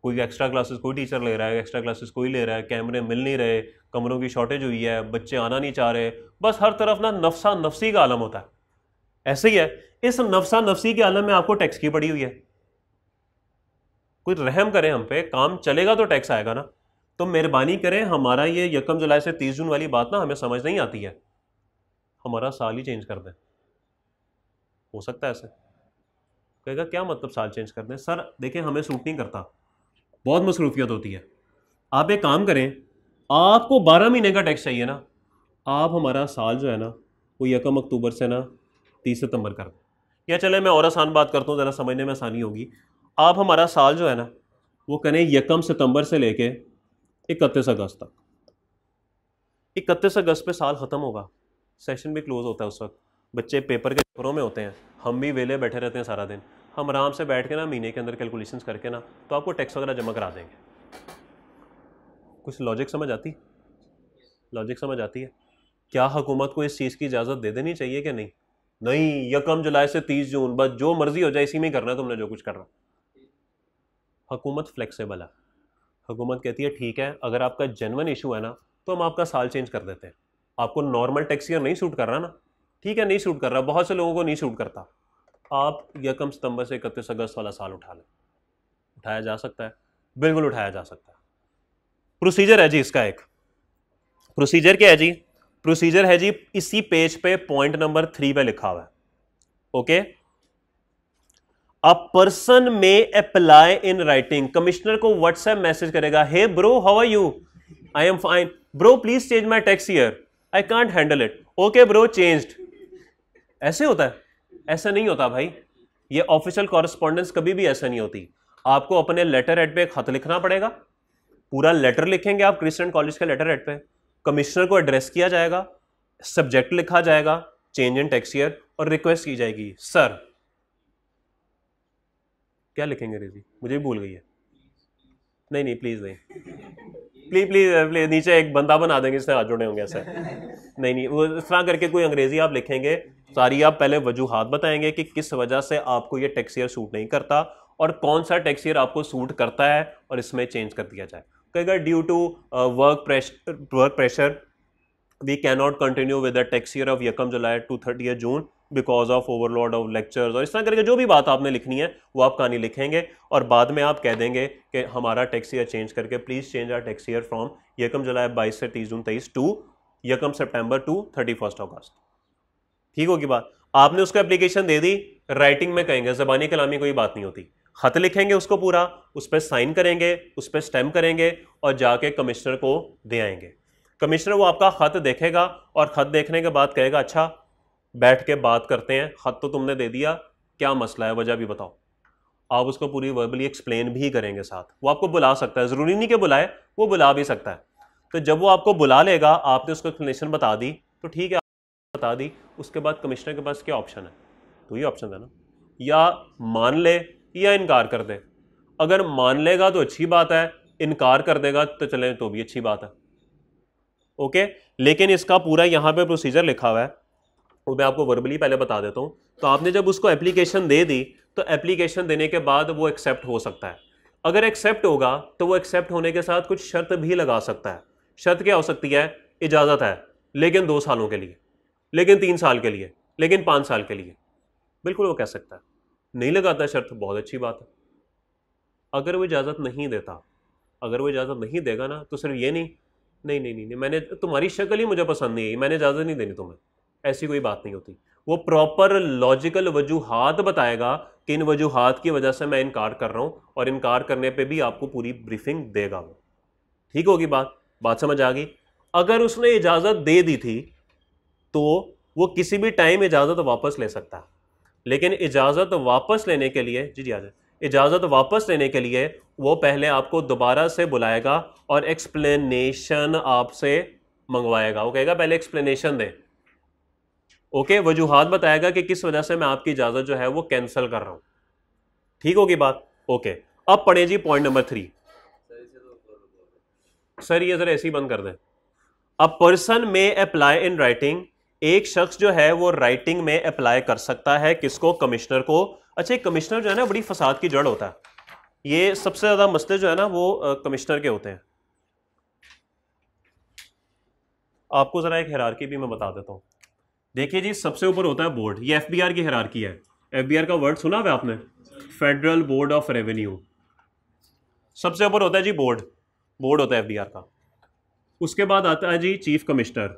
Speaker 1: कोई एक्स्ट्रा क्लासेस कोई टीचर ले रहा है एक्स्ट्रा क्लासेस कोई ले रहा है कैमरे मिल नहीं रहे कमरों की शॉर्टेज हुई है बच्चे आना नहीं चाह रहे बस हर तरफ ना नफसा नफसी का आलम होता है ऐसे ही है इस नफसा नफसी के आलम में आपको टैक्स की पड़ी हुई है कोई रहम करें हम पे काम चलेगा तो टैक्स आएगा ना तो मेहरबानी करें हमारा ये यकम जुलाई से तीस जून वाली बात ना हमें समझ नहीं आती है हमारा साल ही चेंज कर दें हो सकता है ऐसे कहेगा क्या मतलब साल चेंज कर दें सर देखें हमें सूट नहीं करता बहुत मसरूफियत होती है आप एक काम करें आपको बारह महीने का टैक्स चाहिए ना आप हमारा साल जो है ना वो यकम अक्टूबर से ना तीस सितंबर कर दें या चले मैं और आसान बात करता हूँ ज़रा समझने में आसानी होगी आप हमारा साल जो है ना वो करें यकम सितंबर से लेके इकतीस अगस्त तक इकतीस अगस्त पे साल ख़त्म होगा सेशन भी क्लोज़ होता है उस वक्त बच्चे पेपर के चक्करों में होते हैं हम भी वेले बैठे रहते हैं सारा दिन हम आराम से बैठ के ना महीने के अंदर कैलकुलेशन करके ना तो आपको टैक्स वगैरह जमा करा देंगे कुछ लॉजिक समझ आती लॉजिक समझ आती है क्या हुकूमत को इस चीज़ की इजाज़त दे देनी चाहिए कि नहीं नहीं यकम जुलाई से तीस जून बस जो मर्ज़ी हो जाए इसी में ही करना है तुमने जो कुछ करना हुकूमत फ्लेक्सिबल है हुकूमत कहती है ठीक है अगर आपका जेनवन इशू है ना तो हम आपका साल चेंज कर देते हैं आपको नॉर्मल टैक्सी नहीं सूट कर रहा ना ठीक है नहीं सूट कर रहा बहुत से लोगों को नहीं सूट करता आप यकम सितंबर से इकतीस अगस्त वाला साल उठा लें उठाया जा सकता है बिल्कुल उठाया जा सकता है प्रोसीजर है जी इसका एक प्रोसीजर क्या है जी प्रोसीजर है जी इसी पेज पे पॉइंट नंबर थ्री पे लिखा हुआ है okay a person may apply in writing commissioner को व्हाट्सएप मैसेज करेगा hey bro how are you I am fine bro please change my tax year I can't handle it okay bro changed ऐसे होता है ऐसा नहीं होता भाई ये ऑफिशियल कॉरेस्पॉन्डेंस कभी भी ऐसा नहीं होती आपको अपने लेटर हेड पे खत लिखना पड़ेगा पूरा लेटर लिखेंगे आप क्रिस्टन कॉलेज के लेटर हेड पे कमिश्नर को एड्रेस किया जाएगा सब्जेक्ट लिखा जाएगा चेंज इन टैक्स ईयर और रिक्वेस्ट की जाएगी सर क्या लिखेंगे रेजी मुझे भी भूल गई है नहीं नहीं प्लीज़ नहीं प्लीज प्लीज प्लीज नीचे एक बंदा बना देंगे इससे हाथ जुड़े होंगे ऐसे नहीं नहीं वो इस तरह करके कोई अंग्रेज़ी आप लिखेंगे सारी आप पहले वजूहत बताएंगे कि किस वजह से आपको ये टैक्सीयर सूट नहीं करता और कौन सा टैक्सीयर आपको सूट करता है और इसमें चेंज कर दिया जाए तो अगर due to work pressure work pressure we can not continue with the tax year of यकम जुलाई to thirty June because of overload of lectures और इस तरह करके जो भी बात आपने लिखनी है वो आप कहानी लिखेंगे और बाद में आप कह देंगे कि हमारा टैक्स ईयर चेंज करके please change our tax year from यकम जुलाई बाईस से तीस जून तेईस टू यकम सेप्टेम्बर टू थर्टी फर्स्ट अगस्त ठीक होगी बात आपने उसको एप्लीकेशन दे दी राइटिंग में कहेंगे जबानी कलामी कोई बात नहीं होती खत लिखेंगे उसको पूरा उस पर साइन करेंगे उस पर स्टैम्प करेंगे और जाके कमिश्नर को दे आएंगे कमिश्नर वो आपका खत देखेगा और खत देखने के बाद कहेगा अच्छा बैठ के बात करते हैं ख़त तो तुमने दे दिया क्या मसला है वजह भी बताओ आप उसको पूरी वर्बली एक्सप्लेन भी करेंगे साथ वो आपको बुला सकता है ज़रूरी नहीं कि बुलाए वो बुला भी सकता है तो जब वो आपको बुला लेगा आपने उसको एक्सप्लेनेशन बता दी तो ठीक है बता दी उसके बाद कमिश्नर के पास क्या ऑप्शन है तो ये ऑप्शन है ना या मान ले या इनकार कर दे अगर मान लेगा तो अच्छी बात है इनकार कर देगा तो चले तो भी अच्छी बात है ओके लेकिन इसका पूरा यहाँ पे प्रोसीजर लिखा हुआ है वो मैं आपको वर्बली पहले बता देता हूँ तो आपने जब उसको एप्लीकेशन दे दी तो एप्लीकेशन देने के बाद वो एक्सेप्ट हो सकता है अगर एक्सेप्ट होगा तो वो एक्सेप्ट होने के साथ कुछ शर्त भी लगा सकता है शर्त क्या हो सकती है इजाज़त है लेकिन दो सालों के लिए लेकिन तीन साल के लिए लेकिन पाँच साल के लिए बिल्कुल वो कह सकता है नहीं लगाता शर्त बहुत अच्छी बात है अगर वो इजाज़त नहीं देता अगर वो इजाज़त नहीं देगा ना तो सिर्फ ये नहीं नहीं नहीं नहीं, नहीं मैंने तुम्हारी शक्ल ही मुझे पसंद नहीं आई मैंने इजाज़त नहीं देनी तुम्हें ऐसी कोई बात नहीं होती वो प्रॉपर लॉजिकल वजूहत बताएगा कि इन वजूहत की वजह से मैं इनकार कर रहा हूँ और इनकार करने पे भी आपको पूरी ब्रीफिंग देगा वो ठीक होगी बात बात समझ आ गई अगर उसने इजाज़त दे दी थी तो वो किसी भी टाइम इजाज़त वापस ले सकता है लेकिन इजाज़त वापस लेने के लिए जी जी आ इजाज़त वापस लेने के लिए वो पहले आपको दोबारा से बुलाएगा और एक्सप्लेनेशन आपसे मंगवाएगा वो कहेगा पहले एक्सप्लेनेशन दें ओके वजूहत बताएगा कि किस वजह से मैं आपकी इजाज़त जो है वो कैंसिल कर रहा हूं ठीक होगी बात ओके अब पढ़े जी पॉइंट नंबर थ्री सर ये ज़रा ऐसे ही बंद कर दें a person may apply in writing एक शख्स जो है वो राइटिंग में अप्लाई कर सकता है किसको कमिश्नर को अच्छा कमिश्नर जो है ना बड़ी फसाद की जड़ होता है ये सबसे ज़्यादा मसले जो है ना वो कमिश्नर के होते हैं आपको ज़रा एक की भी मैं बता देता हूँ देखिए जी सबसे ऊपर होता है बोर्ड ये एफ की की है एफ का वर्ड सुना हुआ आपने फेडरल बोर्ड ऑफ रेवेन्यू सबसे ऊपर होता है जी बोर्ड बोर्ड होता है एफ का उसके बाद आता है जी chief commissioner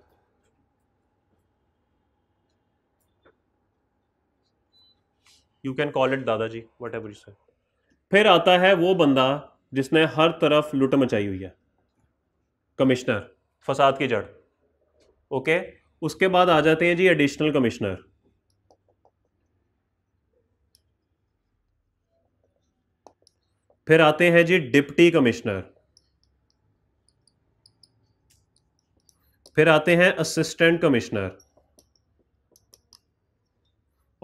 Speaker 1: you can call it दादाजी वट एवर यू फिर आता है वो बंदा जिसने हर तरफ लुट मचाई हुई है कमिश्नर फसाद की जड़ ओके okay? उसके बाद आ जाते हैं जी एडिशनल कमिश्नर फिर आते हैं जी डिप्टी कमिश्नर फिर आते हैं असिस्टेंट कमिश्नर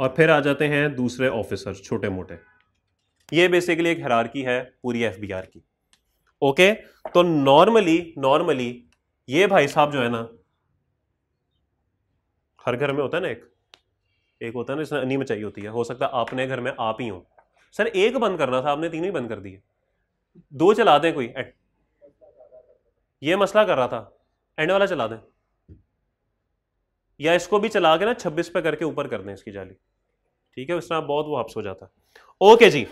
Speaker 1: और फिर आ जाते हैं दूसरे ऑफिसर छोटे मोटे ये बेसिकली एक हरारकी है पूरी एफ की ओके तो नॉर्मली नॉर्मली ये भाई साहब जो है ना हर घर में होता है ना एक एक होता है ना इसमें अन्नी मचाई होती है हो सकता है आपने घर में आप ही हो सर एक बंद करना था आपने तीनों ही बंद कर दिए दो चला दें कोई एंड ये मसला कर रहा था एंड वाला चला दें या इसको भी चला के ना छब्बीस पे करके ऊपर कर दें इसकी जाली ठीक है उस तरह बहुत वो वापस हो जाता है ओके जी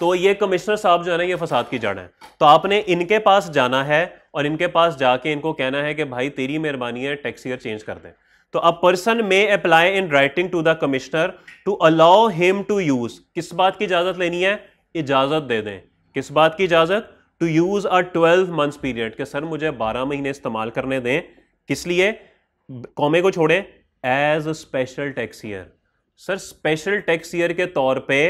Speaker 1: तो ये कमिश्नर साहब जो है ना ये फसाद की जड़ है तो आपने इनके पास जाना है और इनके पास जाके इनको कहना है कि भाई तेरी मेहरबानी है टैक्सी चेंज कर दें तो a person may apply in writing to the commissioner to allow him to use किस बात की इजाजत लेनी है इजाजत दे दें किस बात की इजाजत to use a twelve months period के सर मुझे बारह महीने इस्तेमाल करने दें किस लिए कॉमे को छोड़ें as a special tax year sir special tax year के तौर पे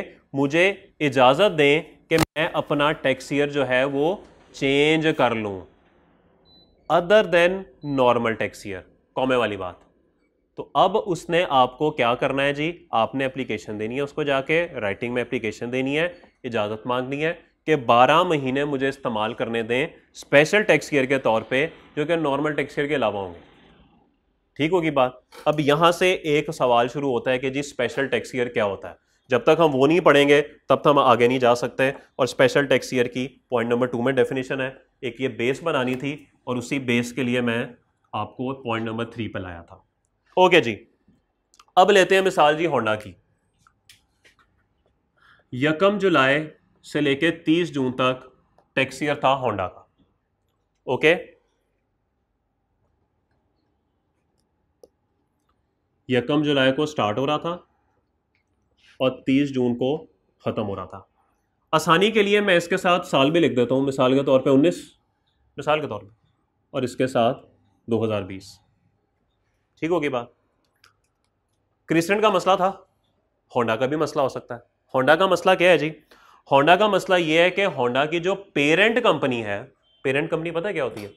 Speaker 1: मुझे इजाजत दें कि मैं अपना टैक्स ईयर जो है वो चेंज कर लूँ other than normal tax year कॉमे वाली बात तो अब उसने आपको क्या करना है जी आपने एप्लीकेशन देनी है उसको जाके राइटिंग में एप्लीकेशन देनी है इजाज़त मांगनी है कि 12 महीने मुझे इस्तेमाल करने दें स्पेशल टैक्स ईयर के तौर पे जो कि नॉर्मल टैक्स ईयर के अलावा होंगे ठीक होगी बात अब यहाँ से एक सवाल शुरू होता है कि जी स्पेशल टैक्स केयर क्या होता है जब तक हम वो नहीं पढ़ेंगे तब तक हम आगे नहीं जा सकते और स्पेशल टैक्स ईयर की पॉइंट नंबर टू में डेफिनेशन है एक ये बेस बनानी थी और उसी बेस के लिए मैं आपको पॉइंट नंबर थ्री पर लाया था ओके जी अब लेते हैं मिसाल जी होंडा की यकम जुलाई से लेके 30 जून तक टैक्स था होंडा का ओके यकम जुलाई को स्टार्ट हो रहा था और 30 जून को ख़त्म हो रहा था आसानी के लिए मैं इसके साथ साल भी लिख देता हूँ मिसाल के तौर पे 19 मिसाल के तौर पे और इसके साथ 2020 ठीक होगी बात क्रिस्टन का मसला था होंडा का भी मसला हो सकता है होंडा का मसला क्या है जी होंडा का मसला यह है कि होंडा की जो पेरेंट कंपनी है पेरेंट कंपनी पता क्या होती है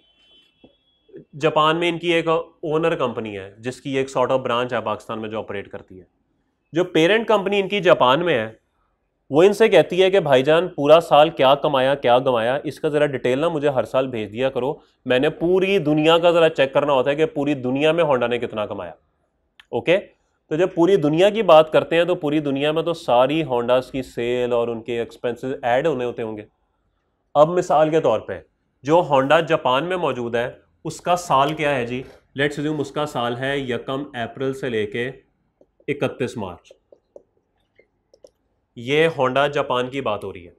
Speaker 1: जापान में इनकी एक ओनर कंपनी है जिसकी एक सॉर्ट ऑफ ब्रांच है पाकिस्तान में जो ऑपरेट करती है जो पेरेंट कंपनी इनकी जापान में है वो इनसे कहती है कि भाईजान पूरा साल क्या कमाया क्या गंवाया इसका ज़रा डिटेल ना मुझे हर साल भेज दिया करो मैंने पूरी दुनिया का ज़रा चेक करना होता है कि पूरी दुनिया में होंडा ने कितना कमाया ओके तो जब पूरी दुनिया की बात करते हैं तो पूरी दुनिया में तो सारी होंडास की सेल और उनके एक्सपेंसेस ऐड होने होते होंगे अब मिसाल के तौर पे जो होंडा जापान में मौजूद है उसका साल क्या है जी लेट्स उसका साल है यकम अप्रैल से लेके इकतीस मार्च ये होंडा जापान की बात हो रही है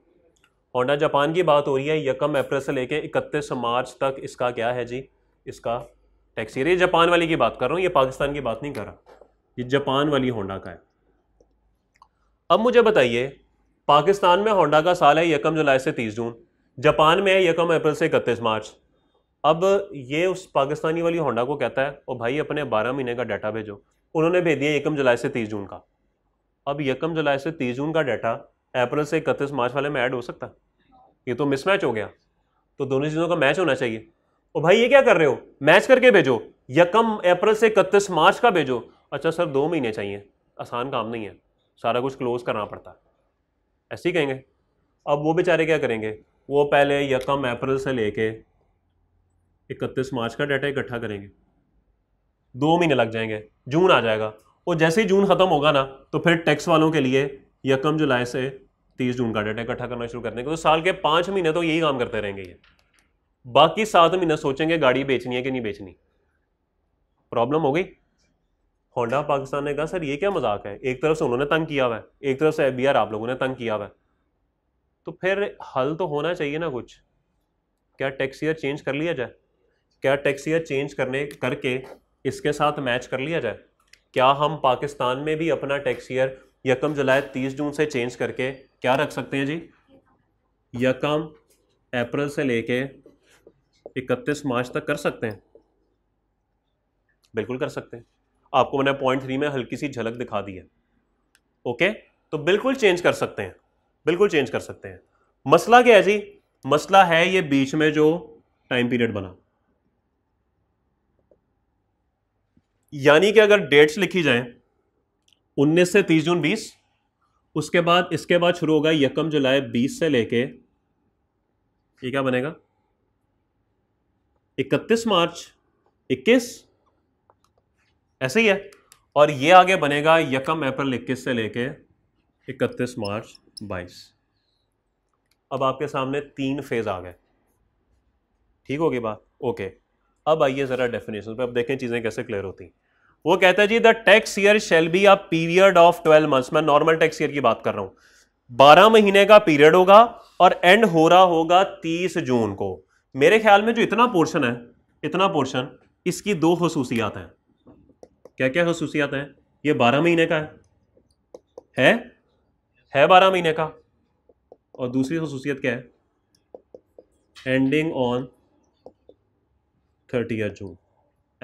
Speaker 1: होंडा जापान की बात हो रही है यकम अप्रैल से लेके इकतीस मार्च तक इसका क्या है जी इसका टैक्स ये जापान वाली की बात कर रहा हूँ ये पाकिस्तान की बात नहीं कर रहा ये जापान वाली होंडा का है अब मुझे बताइए पाकिस्तान में होंडा का साल है यकम जुलाई से तीस जून जापान में है यकम अप्रैल से इकतीस मार्च अब ये उस पाकिस्तानी वाली होंडा को कहता है और भाई अपने बारह महीने का डाटा भेजो उन्होंने भेज दिया एकम जुलाई से तीस जून का अब यकम जुलाई से तीस जून का डाटा अप्रैल से इकतीस मार्च वाले में ऐड हो सकता ये तो मिसमैच हो गया तो दोनों चीज़ों का मैच होना चाहिए और भाई ये क्या कर रहे हो मैच करके भेजो यकम अप्रैल से इकतीस मार्च का भेजो अच्छा सर दो महीने चाहिए आसान काम नहीं है सारा कुछ क्लोज करना पड़ता है ऐसे ही कहेंगे अब वो बेचारे क्या करेंगे वो पहले यकम अप्रैल से लेके इकतीस मार्च का डाटा इकट्ठा करेंगे दो महीने लग जाएंगे जून आ जाएगा और जैसे ही जून खत्म होगा ना तो फिर टैक्स वालों के लिए यकम जुलाई से तीस जून का डेटा इकट्ठा करना शुरू करने का तो साल के पाँच महीने तो यही काम करते रहेंगे ये बाकी सात महीने सोचेंगे गाड़ी बेचनी है कि नहीं बेचनी प्रॉब्लम हो गई होंडा पाकिस्तान ने कहा सर ये क्या मजाक है एक तरफ से उन्होंने तंग किया हुआ है एक तरफ से एफ आप लोगों ने तंग किया हुआ है तो फिर हल तो होना चाहिए ना कुछ क्या टैक्स ईयर चेंज कर लिया जाए क्या टैक्स ईयर चेंज करने करके इसके साथ मैच कर लिया जाए क्या हम पाकिस्तान में भी अपना टैक्स ईयर यकम जुलाई तीस जून से चेंज करके क्या रख सकते हैं जी यकम अप्रैल से लेके इकतीस मार्च तक कर सकते हैं बिल्कुल कर सकते हैं आपको मैंने पॉइंट थ्री में हल्की सी झलक दिखा दी है ओके तो बिल्कुल चेंज कर सकते हैं बिल्कुल चेंज कर सकते हैं मसला क्या है जी मसला है ये बीच में जो टाइम पीरियड बना यानी कि अगर डेट्स लिखी जाए 19 से 30 जून 20 उसके बाद इसके बाद शुरू होगा यकम जुलाई 20 से लेके ये क्या बनेगा 31 मार्च 21 ऐसे ही है और ये आगे बनेगा यकम अप्रैल इक्कीस से लेके 31 मार्च 22 अब आपके सामने तीन फेज आ गए ठीक होगी बात ओके अब आइए ज़रा डेफिनेशन पे अब देखें चीज़ें कैसे क्लियर होती हैं वो कहता है जी the tax year shall be a period of twelve months मैं नॉर्मल टैक्स ईयर की बात कर रहा हूं बारह महीने का पीरियड होगा और एंड हो रहा होगा तीस जून को मेरे ख्याल में जो इतना पोर्शन है इतना पोर्शन इसकी दो खसूसियात हैं क्या क्या खसूसियात हैं ये बारह महीने का है है है बारह महीने का और दूसरी खसूसियत क्या है एंडिंग ऑन थर्टी जून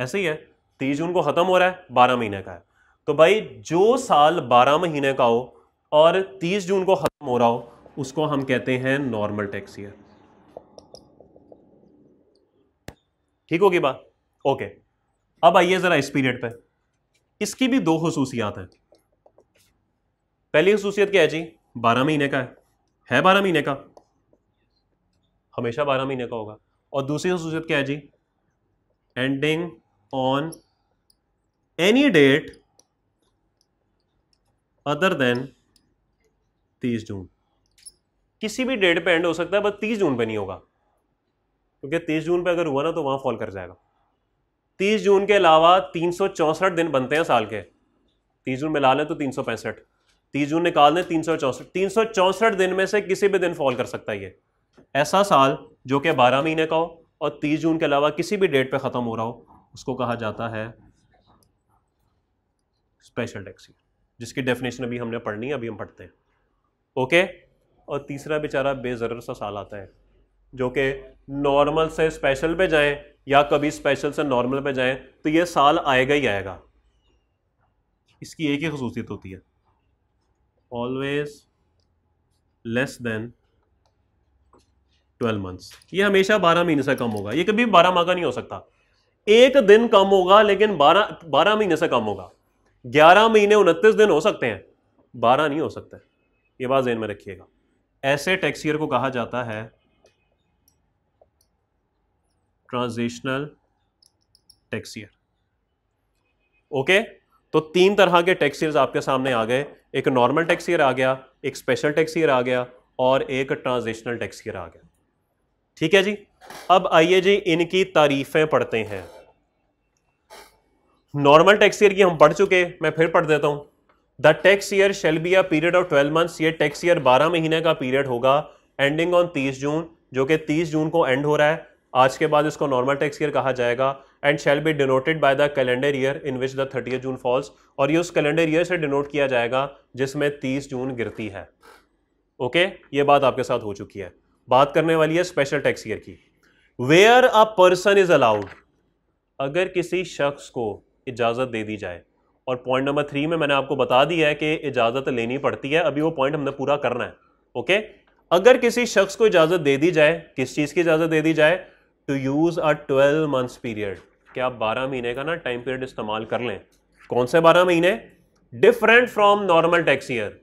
Speaker 1: ऐसे ही है तीस जून को ख़त्म हो रहा है बारह महीने का है तो भाई जो साल बारह महीने का हो और तीस जून को ख़त्म हो रहा हो उसको हम कहते हैं नॉर्मल टैक्स ईयर ठीक होगी बात ओके अब आइए ज़रा इस पीरियड पे इसकी भी दो खसूसियात हैं पहली खसूसियत क्या है जी बारह महीने का है है बारह महीने का हमेशा बारह महीने का होगा और दूसरी खसूसियत क्या है जी ending on any date other than 30 जून किसी भी डेट पे एंड हो सकता है बस 30 जून पे नहीं होगा क्योंकि 30 जून पे अगर हुआ ना तो वहां फॉल कर जाएगा 30 जून के अलावा तीन दिन बनते हैं साल के 30 जून मिला लें तो तीन 30 जून निकाल दें तीन सौ दिन में से किसी भी दिन फॉल कर सकता है ये ऐसा साल जो कि 12 महीने का हो और तीस जून के अलावा किसी भी डेट पे ख़त्म हो रहा हो उसको कहा जाता है स्पेशल टैक्स जिसकी डेफिनेशन अभी हमने पढ़नी है अभी हम पढ़ते हैं ओके और तीसरा बेचारा बेजर सा साल आता है जो कि नॉर्मल से स्पेशल पे जाएं या कभी स्पेशल से नॉर्मल पे जाएं तो ये साल आएगा ही आएगा इसकी एक ही खसूसियत होती है always less than twelve months ये हमेशा बारह महीने से कम होगा ये कभी बारह माह का नहीं हो सकता एक दिन कम होगा लेकिन बारह बारह महीने से कम होगा ग्यारह महीने उनतीस दिन हो सकते हैं बारह नहीं हो सकते ये बात जहन में रखिएगा ऐसे टैक्स ईयर को कहा जाता है ट्रांजिशनल टैक्स ईयर ओके तो तीन तरह के टैक्स ईयर आपके सामने आ गए एक नॉर्मल टैक्स ईयर आ गया एक स्पेशल टैक्स ईयर आ गया और एक ट्रांजिशनल टैक्स ईयर आ गया ठीक है जी अब आइए जी इनकी तारीफें पढ़ते हैं नॉर्मल टैक्स ईयर की हम पढ़ चुके मैं फिर पढ़ देता हूं the tax year shall be a period of twelve months ये टैक्स ईयर बारह महीने का पीरियड होगा एंडिंग ऑन तीस जून जो कि तीस जून को एंड हो रहा है आज के बाद इसको नॉर्मल टैक्स ईयर कहा जाएगा and shall be denoted by the calendar year in which the thirty June falls और ये उस कैलेंडर ईयर से डिनोट किया जाएगा जिसमें तीस जून गिरती है ओके okay? ये बात आपके साथ हो चुकी है बात करने वाली है स्पेशल टैक्स ईयर की where a person is allowed अगर किसी शख्स को इजाज़त दे दी जाए और पॉइंट नंबर थ्री में मैंने आपको बता दिया है कि इजाज़त लेनी पड़ती है अभी वो पॉइंट हमने पूरा करना है ओके अगर किसी शख्स को इजाज़त दे दी जाए किस चीज़ की इजाज़त दे दी जाए to use a twelve months period क्या आप बारह महीने का ना टाइम पीरियड इस्तेमाल कर लें कौन से बारह महीने different from normal tax year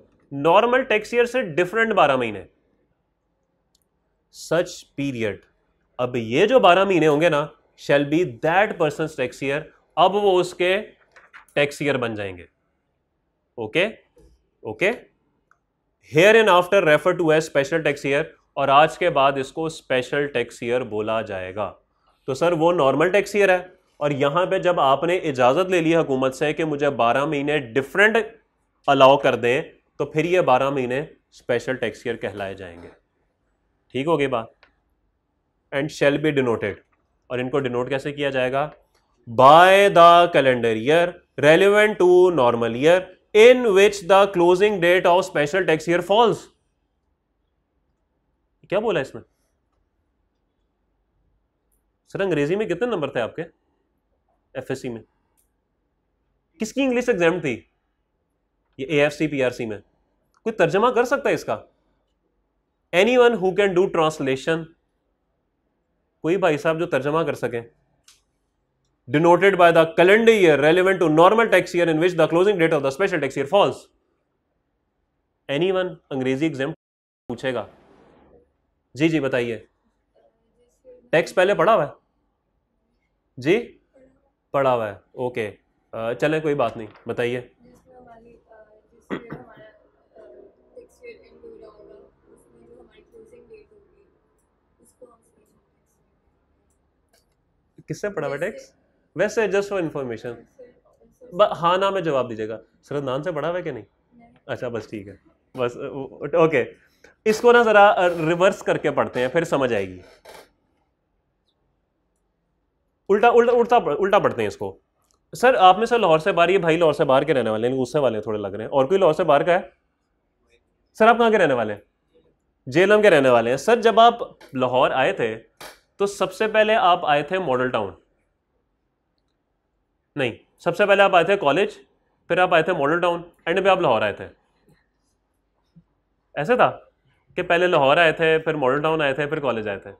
Speaker 1: normal tax year से डिफरेंट बारह महीने सच पीरियड अब ये जो बारह महीने होंगे ना shall be that person tax year अब वो उसके टैक्स ईयर बन जाएंगे okay okay here and after refer to a special tax year और आज के बाद इसको स्पेशल टैक्स ईयर बोला जाएगा तो सर वो नॉर्मल टैक्स ईयर है और यहाँ पे जब आपने इजाज़त ले ली हुकूमत से कि मुझे 12 महीने डिफरेंट अलाउ कर दें तो फिर ये 12 महीने स्पेशल टैक्स ईयर कहलाए जाएंगे ठीक हो गई बात एंड शेल बी डिनोटेड और इनको डिनोट कैसे किया जाएगा by the calendar year relevant to normal year in which the closing date of special tax year falls क्या बोला इसमें सर अंग्रेजी में कितने नंबर थे आपके एफएससी में किसकी इंग्लिश एग्जाम थी ये एएफसी पीआरसी में कोई तर्जमा कर सकता है इसका anyone who can do translation कोई भाई साहब जो तर्जमा कर सके denoted by the calendar year relevant to normal tax year in which the closing date of the special tax year falls anyone अंग्रेजी एग्जाम पूछेगा जी जी बताइए टैक्स पहले पढ़ा हुआ है जी पढ़ा हुआ है ओके चले कोई बात नहीं बताइए किससे पढ़ा हुआ एक्स वैसे जस्ट फॉर इन्फॉर्मेशन हाँ ना में जवाब दीजिएगा सर नान से पढ़ा हुआ कि नहीं? नहीं अच्छा बस ठीक है बस ओके इसको ना ज़रा रिवर्स करके पढ़ते हैं फिर समझ आएगी उल्टा उल्टा उल्टा उल्टा पढ़ते हैं इसको सर आप में सर लाहौर से बाहर ये भाई लाहौर से बाहर के रहने वाले हैं गुस्से वाले हैं थोड़े लग रहे हैं और कोई लाहौर से बाहर का है सर आप कहाँ के रहने वाले हैं जेलम के रहने वाले हैं सर जब आप लाहौर आए थे तो सबसे पहले आप आए थे मॉडल टाउन नहीं सबसे पहले आप आए थे कॉलेज फिर आप आए थे मॉडल टाउन एंड पे आप लाहौर आए थे ऐसे था कि पहले लाहौर आए थे फिर मॉडल टाउन आए थे फिर कॉलेज आए थे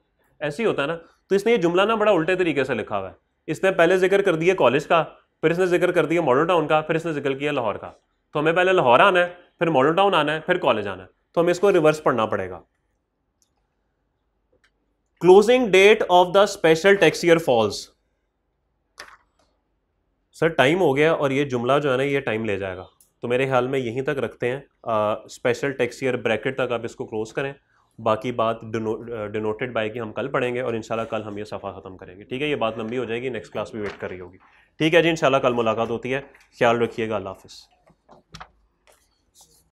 Speaker 1: ऐसे ही होता है ना तो इसने ये जुमला ना बड़ा उल्टे तरीके से लिखा हुआ है इसने पहले जिक्र कर दिया कॉलेज का फिर इसने जिक्र कर दिया मॉडल टाउन का फिर इसने जिक्र किया लाहौर का तो हमें पहले लाहौर आना है फिर मॉडल टाउन आना है फिर कॉलेज आना है तो हमें इसको रिवर्स पढ़ना पड़ेगा closing date of the special tax year falls sir time हो गया और ये जुमला जो है ना ये टाइम ले जाएगा तो मेरे ख्याल में यहीं तक रखते हैं आ, स्पेशल टैक्सीयर ब्रैकेट तक आप इसको क्लोज़ करें बाकी बात डिनोटेड बाय की हम कल पढ़ेंगे और इंशाल्लाह कल हम ये सफ़ा ख़त्म करेंगे ठीक है ये बात लंबी हो जाएगी नेक्स्ट क्लास भी वेट कर रही होगी ठीक है जी इंशाल्लाह कल मुलाकात होती है ख्याल रखिएगा अल्लाह हाफिज़